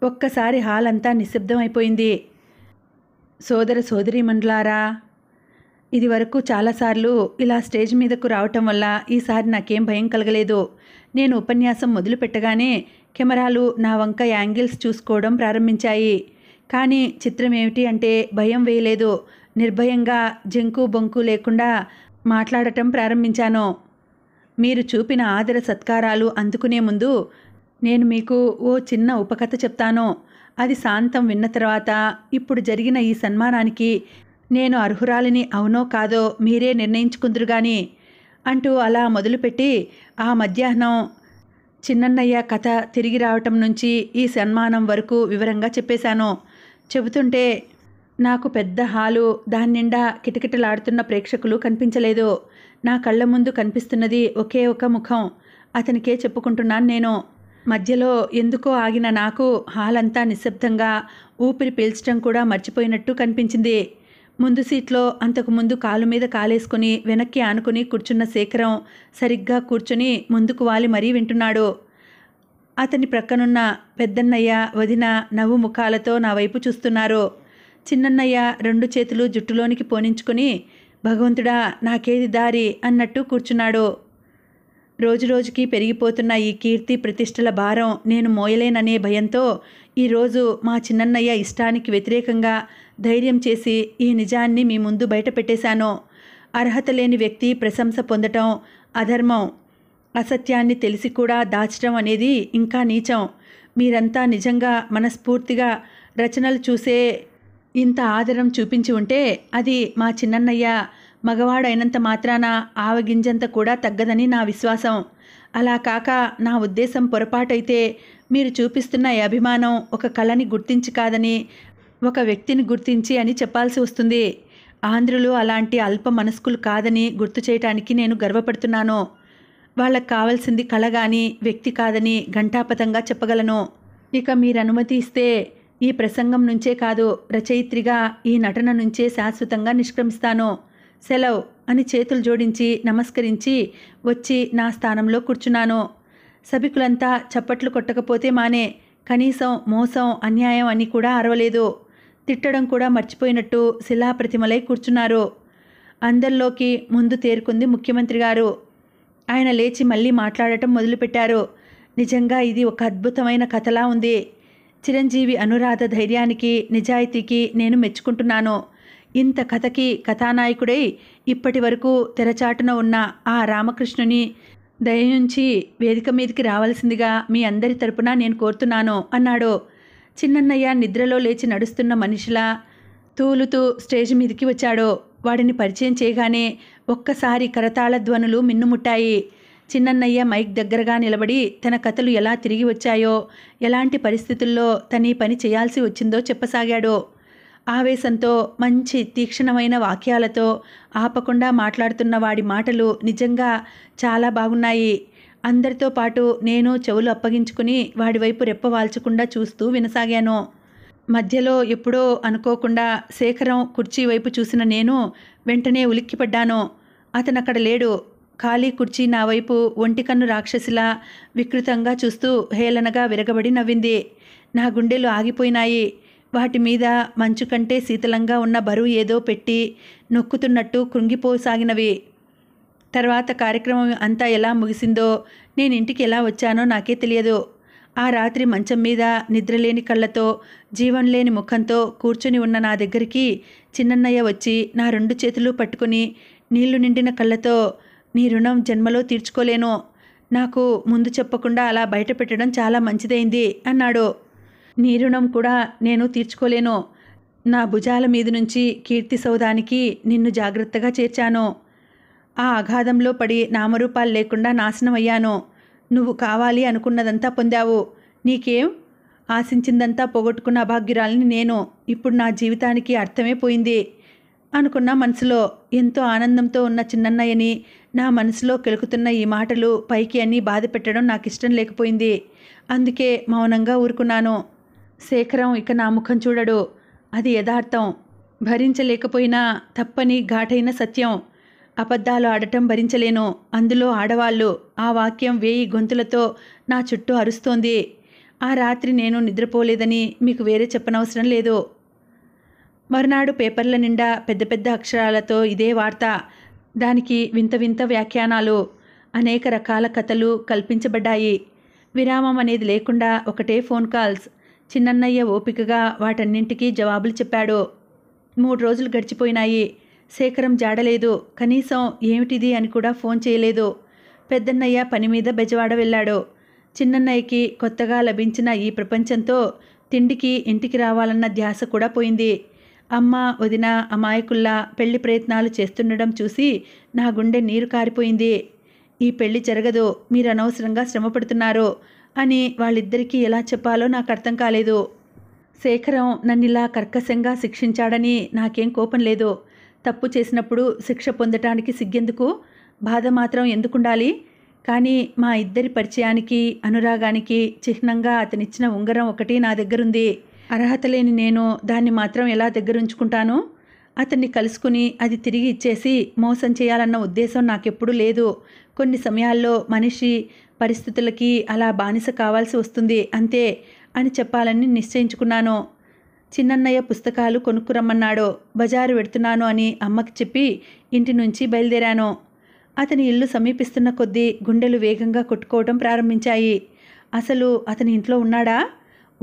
[SPEAKER 1] ఒక్కసారి హాల్ అంతా నిశ్శబ్దమైపోయింది సోదర సోదరి మండలారా ఇది వరకు చాలాసార్లు ఇలా స్టేజ్ మీదకు రావటం వల్ల ఈసారి నాకేం భయం కలగలేదు నేను ఉపన్యాసం మొదలు పెట్టగానే కెమెరాలు నా వంక యాంగిల్స్ చూసుకోవడం ప్రారంభించాయి కానీ చిత్రం ఏమిటి అంటే భయం వేయలేదు నిర్భయంగా జంకు బొంకు లేకుండా మాట్లాడటం ప్రారంభించాను మీరు చూపిన ఆదర సత్కారాలు అందుకునే ముందు నేను మీకు ఓ చిన్న ఉపకథ చెప్తాను అది శాంతం విన్న తర్వాత ఇప్పుడు జరిగిన ఈ సన్మానానికి నేను అర్హురాలిని అవునో కాదో మీరే నిర్ణయించుకుందరు కానీ అంటూ అలా మొదలుపెట్టి ఆ మధ్యాహ్నం చిన్నన్నయ్య కథ తిరిగి రావటం నుంచి ఈ సన్మానం వరకు వివరంగా చెప్పేశాను చెబుతుంటే నాకు పెద్ద హాలు దాని నిండా కిటకిటలాడుతున్న ప్రేక్షకులు కనిపించలేదు నా కళ్ళ ముందు కనిపిస్తున్నది ఒకే ఒక ముఖం అతనికే చెప్పుకుంటున్నాను నేను మధ్యలో ఎందుకో ఆగిన నాకు హాల్ అంతా నిశ్శబ్దంగా ఊపిరి పీల్చడం కూడా మర్చిపోయినట్టు కనిపించింది ముందు సీట్లో అంతకుముందు కాలు మీద కాలేసుకుని వెనక్కి ఆనుకుని కూర్చున్న శేఖరం సరిగ్గా కూర్చుని ముందుకు వాలి మరీ వింటున్నాడు అతని ప్రక్కనున్న పెద్దన్నయ్య వదిన నవ్వు ముఖాలతో నా వైపు చూస్తున్నారు చిన్నన్నయ్య రెండు చేతులు జుట్టులోనికి పోనించుకొని భగవంతుడా నాకేది దారి అన్నట్టు కూర్చున్నాడు రోజురోజుకి పెరిగిపోతున్న ఈ కీర్తి ప్రతిష్టల భారం నేను మోయలేననే భయంతో ఈరోజు మా చిన్నన్నయ్య ఇష్టానికి వ్యతిరేకంగా ధైర్యం చేసి ఈ నిజాన్ని మీ ముందు బయటపెట్టేశాను అర్హత లేని వ్యక్తి ప్రశంస పొందటం అధర్మం అసత్యాన్ని తెలిసి కూడా దాచడం అనేది ఇంకా నీచం మీరంతా నిజంగా మనస్ఫూర్తిగా రచనలు చూసే ఇంత ఆదరం చూపించి ఉంటే అది మా చిన్నన్నయ్య మగవాడైనంత మాత్రాన ఆవగింజంత కూడా తగ్గదని నా విశ్వాసం అలా కాక నా ఉద్దేశం పొరపాటైతే మీరు చూపిస్తున్న ఈ అభిమానం ఒక కళని గుర్తించి కాదని ఒక వ్యక్తిని గుర్తించి అని చెప్పాల్సి వస్తుంది ఆంధ్రులు అలాంటి అల్ప మనస్కులు కాదని గుర్తు చేయటానికి నేను గర్వపడుతున్నాను వాళ్ళకు కావాల్సింది కళ కానీ వ్యక్తి కాదని ఘంటాపథంగా చెప్పగలను ఇక మీరు అనుమతి ఇస్తే ఈ ప్రసంగం నుంచే కాదు రచయిత్రిగా ఈ నటన నుంచే శాశ్వతంగా నిష్క్రమిస్తాను సెలవ్ అని చేతులు జోడించి నమస్కరించి వచ్చి నా స్థానంలో కూర్చున్నాను సభికులంతా చప్పట్లు కొట్టకపోతే మానే కనీసం మోసం అన్యాయం అని కూడా అరవలేదు తిట్టడం కూడా మర్చిపోయినట్టు శిలాప్రతిమలై కూర్చున్నారు అందరిలోకి ముందు తేరుకుంది ముఖ్యమంత్రి గారు ఆయన లేచి మళ్ళీ మాట్లాడటం మొదలుపెట్టారు నిజంగా ఇది ఒక అద్భుతమైన కథలా ఉంది చిరంజీవి అనురాధ ధైర్యానికి నిజాయితీకి నేను మెచ్చుకుంటున్నాను ఇంత కథకి కథానాయకుడై ఇప్పటి వరకు తెరచాటున ఉన్న ఆ రామకృష్ణుని దయనుంచి వేదిక మీదకి రావాల్సిందిగా మీ అందరి తరపున నేను కోరుతున్నాను అన్నాడు చిన్నన్నయ్య నిద్రలో లేచి నడుస్తున్న మనిషిలా తూలుతూ స్టేజ్ మీదకి వచ్చాడు వాడిని పరిచయం చేయగానే ఒక్కసారి కరతాళ ధ్వనులు మిన్నుముట్టాయి చిన్నన్నయ్య మైక్ దగ్గరగా నిలబడి తన కథలు ఎలా తిరిగి వచ్చాయో ఎలాంటి పరిస్థితుల్లో తన పని చేయాల్సి వచ్చిందో చెప్పసాగాడు ఆవేశంతో మంచి తీక్షణమైన వాక్యాలతో ఆపకుండా మాట్లాడుతున్న వాడి మాటలు నిజంగా చాలా బాగున్నాయి అందరితో పాటు నేను చెవులు అప్పగించుకుని వాడివైపు రెప్పవాల్చకుండా చూస్తూ వినసాగాను మధ్యలో ఎప్పుడో అనుకోకుండా శేఖరం కుర్చీ వైపు చూసిన నేను వెంటనే ఉలిక్కిపడ్డాను అతనక్కడ లేడు ఖాళీ కుర్చీ నా వైపు ఒంటికన్ను రాక్షసిలా వికృతంగా చూస్తూ హేళనగా విరగబడి నవ్వింది నా గుండెలు ఆగిపోయినాయి వాటి మీద మంచు కంటే శీతలంగా ఉన్న బరువు ఏదో పెట్టి నొక్కుతున్నట్టు కృంగిపోసాగినవి తర్వాత కార్యక్రమం అంతా ఎలా ముగిసిందో నేను ఇంటికి ఎలా వచ్చానో నాకే తెలియదు ఆ రాత్రి మంచం మీద నిద్రలేని కళ్ళతో జీవం లేని ముఖంతో కూర్చుని ఉన్న నా దగ్గరికి చిన్నన్నయ్య వచ్చి నా రెండు చేతులు పట్టుకుని నీళ్లు నిండిన కళ్ళతో నీ రుణం జన్మలో తీర్చుకోలేను నాకు ముందు చెప్పకుండా అలా బయట పెట్టడం చాలా మంచిదైంది అన్నాడు నీ రుణం కూడా నేను తీర్చుకోలేను నా భుజాల మీద నుంచి కీర్తి సౌధానికి నిన్ను జాగ్రత్తగా చేర్చాను ఆ అఘాధంలో పడి నామరూపాలు లేకుండా నాశనమయ్యాను నువ్వు కావాలి అనుకున్నదంతా పొందావు నీకేం ఆశించిందంతా పోగొట్టుకున్న అభాగ్యురాలని నేను ఇప్పుడు నా జీవితానికి అర్థమే పోయింది అనుకున్న మనసులో ఎంతో ఆనందంతో ఉన్న చిన్నన్నయ్యని నా మనసులో కెలుకుతున్న ఈ మాటలు పైకి అని బాధ పెట్టడం నాకు ఇష్టం లేకపోయింది అందుకే మౌనంగా ఊరుకున్నాను శేఖరం ఇక నా ముఖం చూడడు అది యథార్థం భరించలేకపోయినా తప్పని ఘాటైన సత్యం అబద్ధాలు ఆడటం భరించలేను అందులో ఆడవాళ్ళు ఆ వాక్యం వేయి గొంతులతో నా చుట్టూ అరుస్తోంది ఆ రాత్రి నేను నిద్రపోలేదని మీకు వేరే చెప్పనవసరం లేదు మరునాడు పేపర్ల నిండా పెద్ద పెద్ద అక్షరాలతో ఇదే వార్త దానికి వింత వింత వ్యాఖ్యానాలు అనేక రకాల కథలు కల్పించబడ్డాయి విరామం అనేది లేకుండా ఒకటే ఫోన్ కాల్స్ చిన్నన్నయ్య ఓపికగా వాటన్నింటికీ జవాబులు చెప్పాడు మూడు రోజులు గడిచిపోయినాయి శేఖరం జాడలేదు కనీసం ఏమిటిది అని కూడా ఫోన్ చేయలేదు పెద్దన్నయ్య పని మీద బెజవాడ వెళ్ళాడు చిన్నన్నయ్యకి కొత్తగా లభించిన ఈ ప్రపంచంతో తిండికి ఇంటికి రావాలన్న ధ్యాస కూడా పోయింది అమ్మ వదిన అమాయకుల్లా పెళ్లి ప్రయత్నాలు చేస్తుండడం చూసి నా గుండె నీరు కారిపోయింది ఈ పెళ్లి జరగదు మీరు అనవసరంగా శ్రమపడుతున్నారు అని వాళ్ళిద్దరికీ ఎలా చెప్పాలో నాకు అర్థం కాలేదు శేఖరం నన్నిలా కర్కశంగా శిక్షించాడని నాకేం కోపం లేదు తప్పు చేసినప్పుడు శిక్ష పొందటానికి సిగ్గెందుకు బాధ మాత్రం ఎందుకుండాలి కానీ మా ఇద్దరి పరిచయానికి అనురాగానికి చిహ్నంగా అతనిచ్చిన ఉంగరం ఒకటి నా దగ్గరుంది అర్హత లేని నేను దాన్ని మాత్రం ఎలా దగ్గర ఉంచుకుంటాను అతన్ని కలుసుకుని అది తిరిగి ఇచ్చేసి మోసం చేయాలన్న ఉద్దేశం నాకెప్పుడూ లేదు కొన్ని సమయాల్లో మనిషి పరిస్థితులకి అలా బానిస కావాల్సి వస్తుంది అంతే అని చెప్పాలని నిశ్చయించుకున్నాను చిన్నన్నయ్య పుస్తకాలు కొనుక్కురమ్మన్నాడు బజారు పెడుతున్నాను అని అమ్మకి చెప్పి ఇంటి నుంచి బయలుదేరాను అతని ఇల్లు సమీపిస్తున్న కొద్దీ గుండెలు వేగంగా కొట్టుకోవడం ప్రారంభించాయి అసలు అతని ఇంట్లో ఉన్నాడా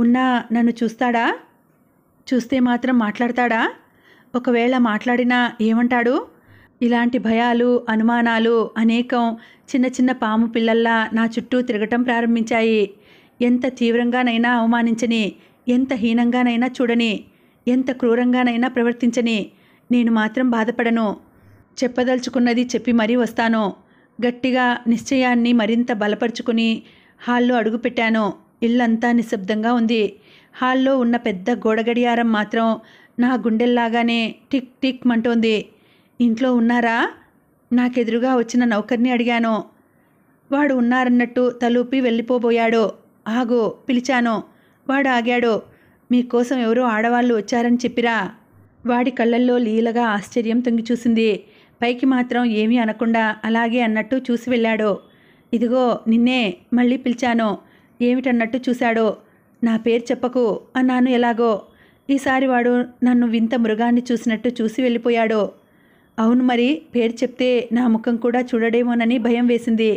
[SPEAKER 1] ఉన్నా నన్ను చూస్తాడా చూస్తే మాత్రం మాట్లాడతాడా ఒకవేళ మాట్లాడినా ఏమంటాడు ఇలాంటి భయాలు అనుమానాలు అనేకం చిన్న చిన్న పాము పిల్లల్లా నా చుట్టూ తిరగటం ప్రారంభించాయి ఎంత తీవ్రంగానైనా అవమానించని ఎంత హీనంగానైనా చూడని ఎంత క్రూరంగానైనా ప్రవర్తించని నేను మాత్రం బాధపడను చెప్పదలుచుకున్నది చెప్పి మరీ వస్తాను గట్టిగా నిశ్చయాన్ని మరింత బలపరుచుకుని హాల్లో అడుగుపెట్టాను ఇల్లంతా నిశ్శబ్దంగా ఉంది హాల్లో ఉన్న పెద్ద గోడగడియారం మాత్రం నా గుండెల్లాగానే టిక్ టిక్ మంటోంది ఇంట్లో ఉన్నారా నాకెదురుగా వచ్చిన నౌకర్ని అడిగాను వాడు ఉన్నారన్నట్టు తలూపి వెళ్ళిపోబోయాడు ఆగు పిలిచాను వాడు ఆగాడు మీకోసం ఎవరో ఆడవాళ్ళు వచ్చారని చెప్పిరా వాడి కళ్ళల్లో లీలగా ఆశ్చర్యం తొంగి చూసింది పైకి మాత్రం ఏమీ అనకుండా అలాగే అన్నట్టు చూసి వెళ్ళాడు ఇదిగో నిన్నే మళ్ళీ పిలిచాను ఏమిటన్నట్టు చూశాడో నా పేరు చెప్పకు అన్నాను ఎలాగో ఈసారి వాడు నన్ను వింత మృగాన్ని చూసినట్టు చూసి వెళ్ళిపోయాడో అవును మరి పేరు చెప్తే నా ముఖం కూడా చూడడేమోనని భయం వేసింది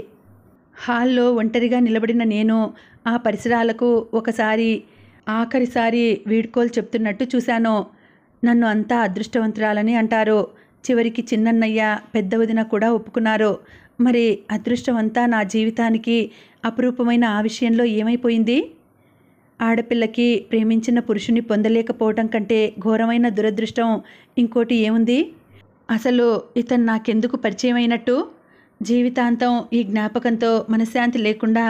[SPEAKER 1] హాల్లో ఒంటరిగా నిలబడిన నేను ఆ పరిసరాలకు ఒకసారి ఆఖరిసారి వీడ్కోలు చెప్తున్నట్టు చూశాను నన్ను అంతా అదృష్టవంతురాలని అంటారు చివరికి చిన్నన్నయ్య పెద్ద వదిన కూడా ఒప్పుకున్నారు మరి అదృష్టమంతా నా జీవితానికి అపురూపమైన ఆ విషయంలో ఏమైపోయింది ఆడపిల్లకి ప్రేమించిన పురుషుని పొందలేకపోవటం కంటే ఘోరమైన దురదృష్టం ఇంకోటి ఏముంది అసలు ఇతను నాకెందుకు పరిచయమైనట్టు జీవితాంతం ఈ జ్ఞాపకంతో మనశ్శాంతి లేకుండా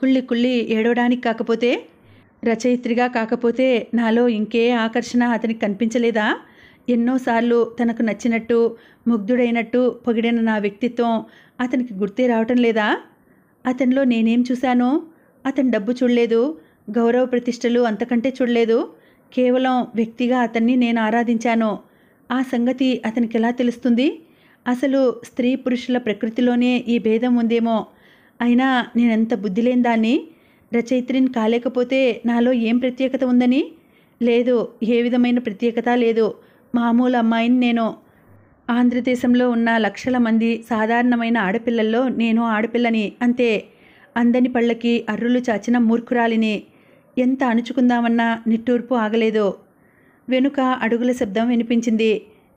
[SPEAKER 1] కుళ్ళి కుళ్ళి ఏడవడానికి కాకపోతే రచయిత్రిగా కాకపోతే నాలో ఇంకే ఆకర్షణ అతనికి కనిపించలేదా ఎన్నోసార్లు తనకు నచ్చినట్టు ముగ్ధుడైనట్టు పొగిడిన నా వ్యక్తిత్వం అతనికి గుర్తే రావటం లేదా అతనిలో నేనేం చూశానో అతని డబ్బు చూడలేదు గౌరవ ప్రతిష్టలు అంతకంటే చూడలేదు కేవలం వ్యక్తిగా అతన్ని నేను ఆరాధించాను ఆ సంగతి అతనికి ఎలా తెలుస్తుంది అసలు స్త్రీ పురుషుల ప్రకృతిలోనే ఈ భేదం ఉందేమో అయినా నేనెంత బుద్ధి లేని దాన్ని రచయిత్రిని కాలేకపోతే నాలో ఏం ప్రత్యేకత ఉందని లేదు ఏ విధమైన ప్రత్యేకత లేదు మామూలు అమ్మాయిని నేను ఆంధ్రదేశంలో ఉన్న లక్షల మంది సాధారణమైన ఆడపిల్లల్లో నేను ఆడపిల్లని అంతే అందని పళ్ళకి అర్రులు చాచిన మూర్ఖురాలిని ఎంత అణుచుకుందామన్నా నిట్టూర్పు ఆగలేదు వెనుక అడుగుల శబ్దం వినిపించింది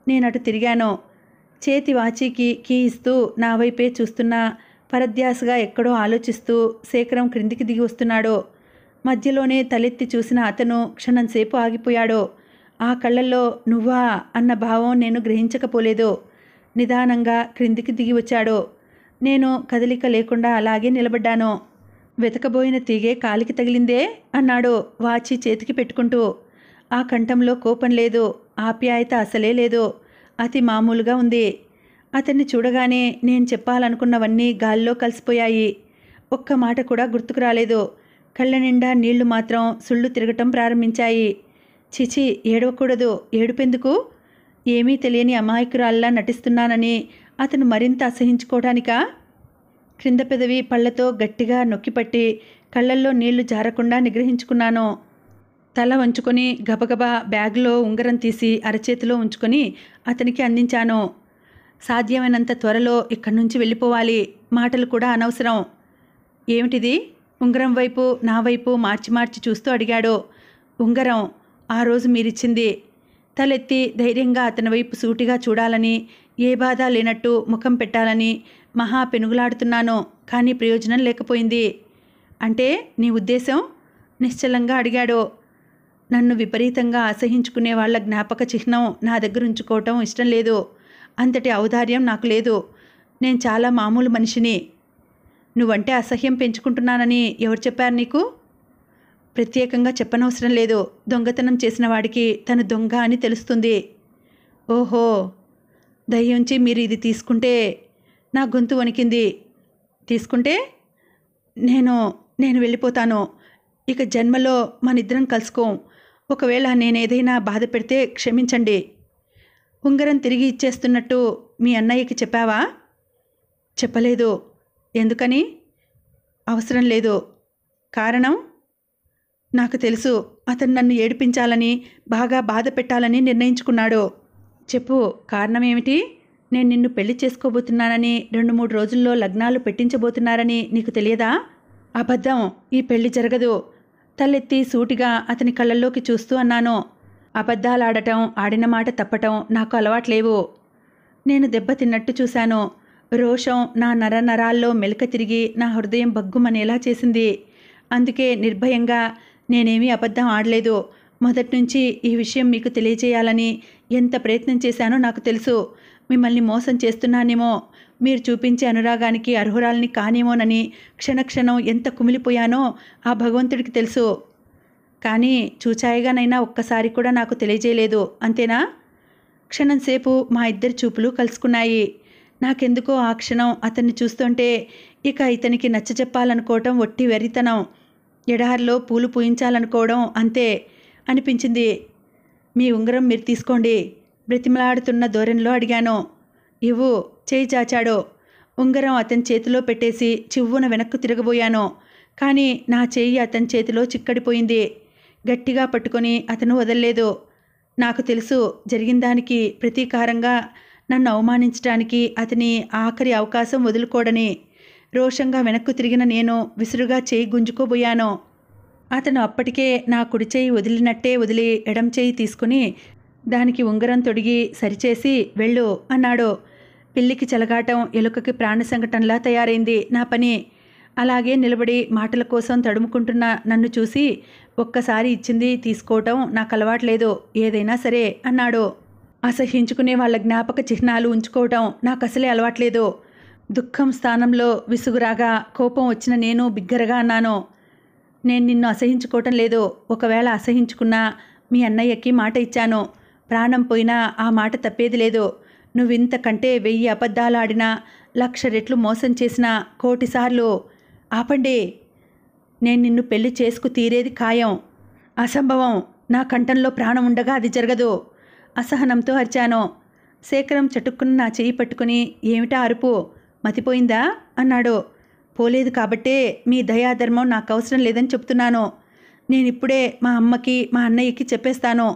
[SPEAKER 1] నేనటు తిరిగాను చేతి వాచీకి కీ ఇస్తూ నా వైపే చూస్తున్నా పరధ్యాసగా ఎక్కడో ఆలోచిస్తూ శేఖరం క్రిందికి దిగి వస్తున్నాడు మధ్యలోనే తలెత్తి చూసిన అతను క్షణంసేపు ఆగిపోయాడు ఆ కళ్ళల్లో నువ్వా అన్న భావం నేను గ్రహించకపోలేదో నిదానంగా క్రిందికి దిగి వచ్చాడో నేను కదలిక లేకుండా అలాగే నిలబడ్డాను వెతకబోయిన తీగే కాలికి తగిలిందే అన్నాడు వాచి చేతికి పెట్టుకుంటూ ఆ కంఠంలో కోపం లేదు ఆప్యాయత అసలే లేదు అతి మామూలుగా ఉంది అతన్ని చూడగానే నేను చెప్పాలనుకున్నవన్నీ గాల్లో కలిసిపోయాయి ఒక్క మాట కూడా గుర్తుకు రాలేదు కళ్ళ నిండా నీళ్లు మాత్రం సుళ్ళు తిరగటం ప్రారంభించాయి చిచి ఏడవకూడదు ఏడుపెందుకు ఏమీ తెలియని అమాయకురాల్లా నటిస్తున్నానని అతను మరింత అసహించుకోవడానికా క్రింద పెదవి పళ్లతో గట్టిగా నొక్కిపట్టి కళ్ళల్లో నీళ్లు జారకుండా నిగ్రహించుకున్నాను తల వంచుకొని గబగబా బ్యాగ్లో ఉంగరం తీసి అరచేతిలో ఉంచుకొని అతనికి అందించాను సాధ్యమైనంత త్వరలో ఇక్కడి నుంచి వెళ్ళిపోవాలి మాటలు కూడా అనవసరం ఏమిటిది ఉంగరం వైపు నా వైపు మార్చి మార్చి చూస్తూ అడిగాడు ఉంగరం ఆ రోజు మీరిచ్చింది తలెత్తి ధైర్యంగా అతని వైపు సూటిగా చూడాలని ఏ బాధ లేనట్టు ముఖం పెట్టాలని మహా పెనుగులాడుతున్నాను కానీ ప్రయోజనం లేకపోయింది అంటే నీ ఉద్దేశం నిశ్చలంగా అడిగాడు నన్ను విపరీతంగా అసహించుకునే వాళ్ళ జ్ఞాపక చిహ్నం నా దగ్గర ఉంచుకోవటం ఇష్టం లేదు అంతటి ఔదార్యం నాకు లేదు నేను చాలా మామూలు మనిషిని నువ్వంటే అసహ్యం పెంచుకుంటున్నానని ఎవరు చెప్పారు నీకు ప్రత్యేకంగా చెప్పనవసరం లేదు దొంగతనం చేసిన వాడికి తను దొంగ అని తెలుస్తుంది ఓహో దయ్యుంచి మీరు ఇది తీసుకుంటే నా గొంతు వణికింది తీసుకుంటే నేను నేను వెళ్ళిపోతాను ఇక జన్మలో మనిద్దరం కలుసుకోం ఒకవేళ నేను ఏదైనా బాధ పెడితే క్షమించండి ఉంగరం తిరిగి ఇచ్చేస్తున్నట్టు మీ అన్నయ్యకి చెప్పావా చెప్పలేదు ఎందుకని అవసరం లేదు కారణం నాకు తెలుసు అతను నన్ను ఏడిపించాలని బాగా బాధ పెట్టాలని నిర్ణయించుకున్నాడు చెప్పు కారణం ఏమిటి నేను నిన్ను పెళ్లి చేసుకోబోతున్నానని రెండు మూడు రోజుల్లో లగ్నాలు పెట్టించబోతున్నారని నీకు తెలియదా అబద్ధం ఈ పెళ్లి జరగదు తలెత్తి సూటిగా అతని కళ్ళల్లోకి చూస్తూ అన్నాను అబద్ధాలు ఆడటం ఆడిన మాట తప్పటం నాకు అలవాట్లేవు నేను దెబ్బతిన్నట్టు చూశాను రోషం నా నర నరాల్లో మెలక తిరిగి నా హృదయం బగ్గుమనేలా చేసింది అందుకే నిర్భయంగా నేనేమీ అబద్ధం ఆడలేదు మొదటి నుంచి ఈ విషయం మీకు తెలియజేయాలని ఎంత ప్రయత్నం చేశానో నాకు తెలుసు మిమ్మల్ని మోసం చేస్తున్నానేమో మీరు చూపించే అనురాగానికి అర్హురాల్ని కానేమోనని క్షణక్షణం ఎంత కుమిలిపోయానో ఆ భగవంతుడికి తెలుసు కానీ చూచాయిగానైనా ఒక్కసారి కూడా నాకు తెలియజేయలేదు అంతేనా క్షణంసేపు మా ఇద్దరి చూపులు కలుసుకున్నాయి నాకెందుకో ఆ క్షణం అతన్ని చూస్తుంటే ఇక ఇతనికి నచ్చజెప్పాలనుకోవటం ఒట్టి వెరితనం ఎడహార్లో పూలు పూయించాలనుకోవడం అంతే అనిపించింది మీ ఉంగరం మీరు తీసుకోండి బ్రతిమలాడుతున్న ధోరణిలో అడిగాను ఇవ్వు చేయి చాచాడో ఉంగరం అతని చేతిలో పెట్టేసి చివ్వున వెనక్కు తిరగబోయాను కానీ నా చేయి అతని చేతిలో చిక్కడిపోయింది గట్టిగా పట్టుకొని అతను వదల్లేదు నాకు తెలుసు జరిగిన దానికి ప్రతీకారంగా నన్ను అవమానించడానికి అతని ఆఖరి అవకాశం వదులుకోడని రోషంగా వెనక్కు తిరిగిన నేను విసురుగా చేయి గుంజుకోబోయాను అతను అప్పటికే నా కుడి చేయి వదిలినట్టే వదిలి ఎడం చేయి తీసుకుని దానికి ఉంగరం తొడిగి సరిచేసి వెళ్ళు అన్నాడు పిల్లికి చెలగాటం ఎలుకకి ప్రాణ సంఘటనలా తయారైంది నా పని అలాగే నిలబడి మాటల కోసం తడుముకుంటున్న నన్ను చూసి ఒక్కసారి ఇచ్చింది తీసుకోవటం నాకు అలవాట్లేదు ఏదైనా సరే అన్నాడు అసహించుకునే వాళ్ళ జ్ఞాపక చిహ్నాలు ఉంచుకోవటం నాకు అసలే అలవాట్లేదు దుఃఖం స్థానంలో విసుగురాగా కోపం వచ్చిన నేను బిగ్గరగా అన్నాను నేను నిన్ను అసహించుకోవటం లేదు ఒకవేళ అసహించుకున్నా మీ అన్నయ్యకి మాట ఇచ్చాను ప్రాణం పోయినా ఆ మాట తప్పేది లేదు నువ్వింతకంటే వెయ్యి అబద్ధాలు ఆడినా లక్ష రెట్లు మోసం చేసినా కోటిసార్లు ఆపండి నేను నిన్ను పెళ్లి చేసుకు తీరేది ఖాయం అసంభవం నా కంఠంలో ప్రాణం ఉండగా అది జరగదు అసహనంతో అరిచాను శేఖరం చటుక్కున నా చేయి పట్టుకుని ఏమిటా అరుపు మతిపోయిందా అన్నాడు పోలేదు కాబట్టే మీ దయాధర్మం నాకు అవసరం లేదని చెప్తున్నాను నేనిప్పుడే మా అమ్మకి మా అన్నయ్యకి చెప్పేస్తాను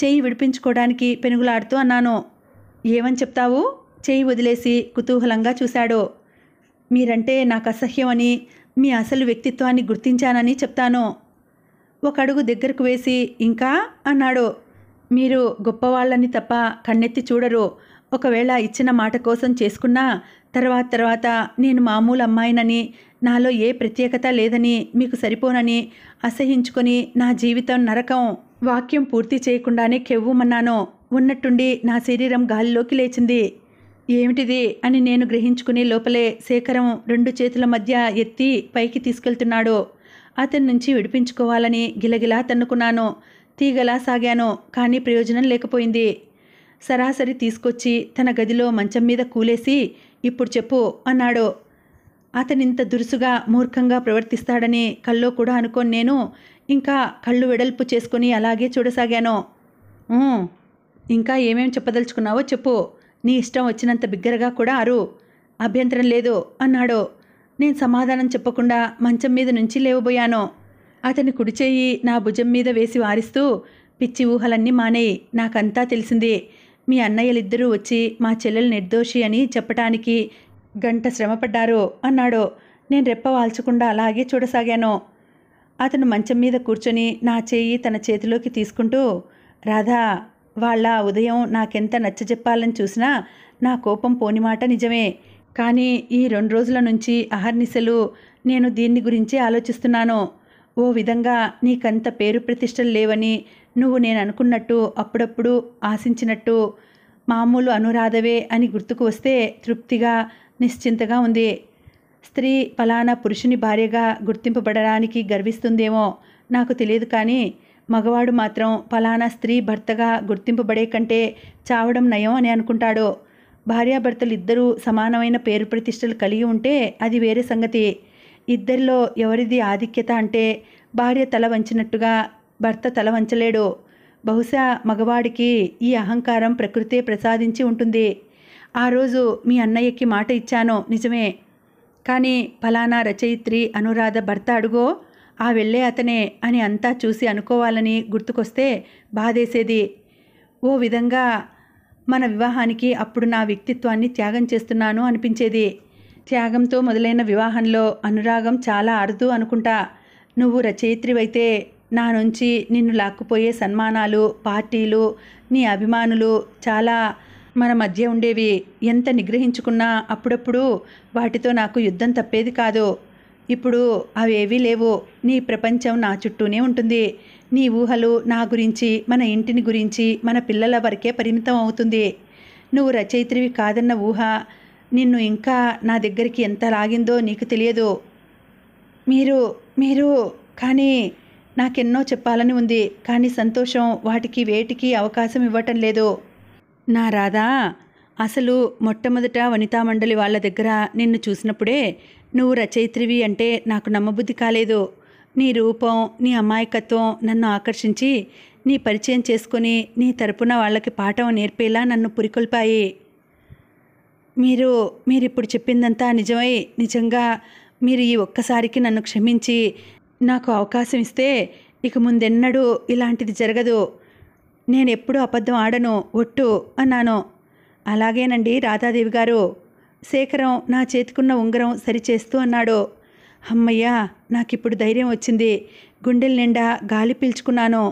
[SPEAKER 1] చేయి విడిపించుకోవడానికి పెనుగులాడుతూ అన్నాను ఏమని చెప్తావు చేయి వదిలేసి కుతూహలంగా చూశాడు మీరంటే నాకు అసహ్యమని మీ అసలు వ్యక్తిత్వాన్ని గుర్తించానని చెప్తాను ఒక అడుగు దగ్గరకు వేసి ఇంకా అన్నాడు మీరు గొప్పవాళ్ళని తప్ప కన్నెత్తి చూడరు ఒకవేళ ఇచ్చిన మాట కోసం చేసుకున్నా తర్వాత తర్వాత నేను మామూలు అమ్మాయినని నాలో ఏ ప్రత్యేకత లేదని మీకు సరిపోనని అసహించుకొని నా జీవితం నరకం వాక్యం పూర్తి చేయకుండానే కెవ్వుమన్నాను ఉన్నట్టుండి నా శరీరం గాలిలోకి లేచింది ఏమిటిది అని నేను గ్రహించుకునే లోపలే శేఖరం రెండు చేతుల మధ్య ఎత్తి పైకి తీసుకెళ్తున్నాడు అతని నుంచి విడిపించుకోవాలని గిలగిలా తన్నుకున్నాను తీగలా సాగాను కానీ ప్రయోజనం లేకపోయింది సరాసరి తీసుకొచ్చి తన గదిలో మంచం మీద కూలేసి ఇప్పుడు చెప్పు అన్నాడు అతనింత దురుసుగా మూర్ఖంగా ప్రవర్తిస్తాడని కల్లో కూడా అనుకోని నేను ఇంకా కళ్ళు వెడల్పు చేసుకుని అలాగే చూడసాగాను ఇంకా ఏమేమి చెప్పదలుచుకున్నావో చెప్పు నీ ఇష్టం వచ్చినంత బిగ్గరగా కూడా అరు అభ్యంతరం లేదు అన్నాడు నేను సమాధానం చెప్పకుండా మంచం మీద నుంచి లేవబోయాను అతని కుడిచేయి నా భుజం మీద వేసి వారిస్తూ పిచ్చి ఊహలన్నీ మానేయి నాకంతా తెలిసింది మీ అన్నయ్యలిద్దరూ వచ్చి మా చెల్లెలు నిర్దోషి అని చెప్పటానికి గంట శ్రమపడ్డారు అన్నాడు నేను రెప్ప వాల్చకుండా అలాగే చూడసాగాను అతను మంచం మీద కూర్చొని నా చేయి తన చేతిలోకి తీసుకుంటూ రాధా వాళ్ళ ఉదయం నాకెంత నచ్చజెప్పాలని చూసినా నా కోపం పోని మాట నిజమే కానీ ఈ రెండు రోజుల నుంచి అహర్నిశలు నేను దీన్ని గురించి ఆలోచిస్తున్నాను ఓ విధంగా నీకంత పేరు ప్రతిష్టలు లేవని నువ్వు నేను అనుకున్నట్టు అప్పుడప్పుడు ఆశించినట్టు మామూలు అనురాధవే అని గుర్తుకు వస్తే తృప్తిగా నిశ్చింతగా ఉంది స్త్రీ ఫలానా పురుషుని భార్యగా గుర్తింపబడడానికి గర్విస్తుందేమో నాకు తెలియదు కానీ మగవాడు మాత్రం ఫలానా స్త్రీ భర్తగా గుర్తింపబడే కంటే చావడం నయం అని అనుకుంటాడు భార్యాభర్తలు ఇద్దరూ సమానమైన పేరు ప్రతిష్టలు కలిగి ఉంటే అది వేరే సంగతి ఇద్దరిలో ఎవరిది ఆధిక్యత అంటే భార్య తల వంచినట్టుగా భర్త తల వంచలేడో బహుశా మగవాడికి ఈ అహంకారం ప్రకృతే ప్రసాదించి ఉంటుంది ఆ రోజు మీ అన్నయ్యకి మాట ఇచ్చాను నిజమే కానీ ఫలానా రచయిత్రి అనురాధ భర్త అడుగో ఆ వెళ్ళే అతనే అని అంతా చూసి అనుకోవాలని గుర్తుకొస్తే బాధేసేది ఓ విధంగా మన వివాహానికి అప్పుడు నా వ్యక్తిత్వాన్ని త్యాగం చేస్తున్నాను అనిపించేది త్యాగంతో మొదలైన వివాహంలో అనురాగం చాలా అరుదు అనుకుంటా నువ్వు రచయిత్రివైతే నా నుంచి నిన్ను లాక్కుపోయే సన్మానాలు పార్టీలు నీ అభిమానులు చాలా మన మధ్య ఉండేవి ఎంత నిగ్రహించుకున్నా అప్పుడప్పుడు వాటితో నాకు యుద్ధం తప్పేది కాదు ఇప్పుడు అవేవీ లేవు నీ ప్రపంచం నా చుట్టూనే ఉంటుంది నీ ఊహలు నా గురించి మన ఇంటిని గురించి మన పిల్లల వరకే పరిమితం అవుతుంది నువ్వు రచయిత్రివి కాదన్న ఊహ నిన్ను ఇంకా నా దగ్గరికి ఎంత లాగిందో నీకు తెలియదు మీరు మీరు కానీ నాకెన్నో చెప్పాలని ఉంది కానీ సంతోషం వాటికి వేటికి అవకాశం ఇవ్వటం లేదు నా రాధా అసలు మొట్టమొదట వనితా మండలి వాళ్ళ దగ్గర నిన్ను చూసినప్పుడే నువ్వు రచయిత్రివి అంటే నాకు నమ్మబుద్ధి కాలేదు నీ రూపం నీ అమాయకత్వం నన్ను ఆకర్షించి నీ పరిచయం చేసుకొని నీ తరపున వాళ్ళకి పాఠం నేర్పేలా నన్ను పురికొల్పాయి మీరు మీరిప్పుడు చెప్పిందంతా నిజమై నిజంగా మీరు ఈ ఒక్కసారికి నన్ను క్షమించి నాకు అవకాశం ఇస్తే ఇక ముందెన్నడూ ఇలాంటిది జరగదు నేను ఎప్పుడూ అబద్ధం ఆడను ఒట్టు అన్నాను అలాగేనండి రాధాదేవి గారు శేఖరం నా చేతికున్న ఉంగరం సరిచేస్తూ అన్నాడు అమ్మయ్యా నాకిప్పుడు ధైర్యం వచ్చింది గుండెల నిండా గాలి పీల్చుకున్నాను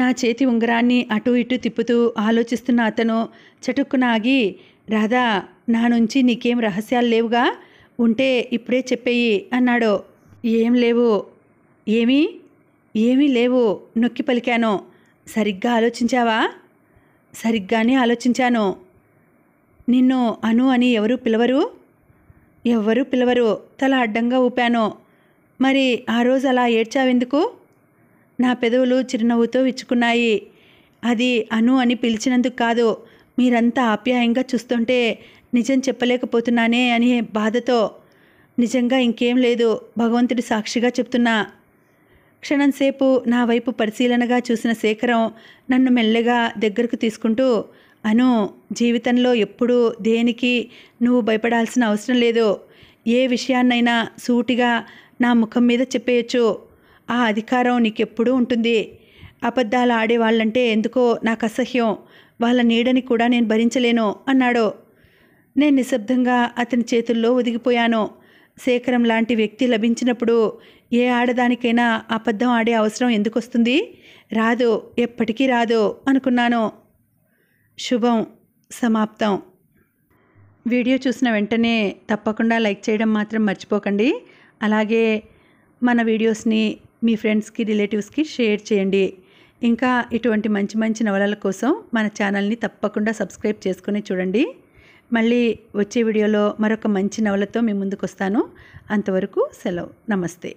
[SPEAKER 1] నా చేతి ఉంగరాన్ని అటు ఇటు తిప్పుతూ ఆలోచిస్తున్న అతను చటుక్కున ఆగి రాధా నా నుంచి నీకేం రహస్యాలు లేవుగా ఉంటే ఇప్పుడే చెప్పేయి అన్నాడు ఏం లేవు ఏమి ఏమీ లేవు నొక్కి పలికాను సరిగ్గా ఆలోచించావా సరిగ్గానే ఆలోచించాను నిన్ను అను అని ఎవరు పిలవరు ఎవ్వరూ పిలవరు తల అడ్డంగా ఊపాను మరి ఆ రోజు అలా ఏడ్చావెందుకు నా పెదవులు చిరునవ్వుతో విచ్చుకున్నాయి అది అను అని పిలిచినందుకు కాదు మీరంతా ఆప్యాయంగా చూస్తుంటే నిజం చెప్పలేకపోతున్నానే అనే బాధతో నిజంగా ఇంకేం లేదు భగవంతుడి సాక్షిగా చెప్తున్నా క్షణంసేపు నా వైపు పరిశీలనగా చూసిన శేఖరం నన్ను మెల్లగా దగ్గరకు తీసుకుంటూ అను జీవితంలో ఎప్పుడూ దేనికి నువ్వు భయపడాల్సిన అవసరం లేదు ఏ విషయాన్నైనా సూటిగా నా ముఖం మీద చెప్పేయచ్చు ఆ అధికారం నీకెప్పుడూ ఉంటుంది అబద్ధాలు ఆడేవాళ్ళంటే ఎందుకో నాకు అసహ్యం వాళ్ళ నీడని కూడా నేను భరించలేను అన్నాడు నేను నిశ్శబ్దంగా అతని చేతుల్లో ఒదిగిపోయాను శేఖరం లాంటి వ్యక్తి లభించినప్పుడు ఏ ఆడదానికైనా అబద్ధం ఆడే అవసరం ఎందుకు వస్తుంది రాదు ఎప్పటికీ రాదు అనుకున్నాను శుభం సమాప్తం వీడియో చూసిన వెంటనే తప్పకుండా లైక్ చేయడం మాత్రం మర్చిపోకండి అలాగే మన వీడియోస్ని మీ ఫ్రెండ్స్కి రిలేటివ్స్కి షేర్ చేయండి ఇంకా ఇటువంటి మంచి మంచి నవలల కోసం మన ఛానల్ని తప్పకుండా సబ్స్క్రైబ్ చేసుకుని చూడండి మళ్ళీ వచ్చే వీడియోలో మరొక మంచి నవలతో మీ ముందుకు వస్తాను అంతవరకు సెలవు నమస్తే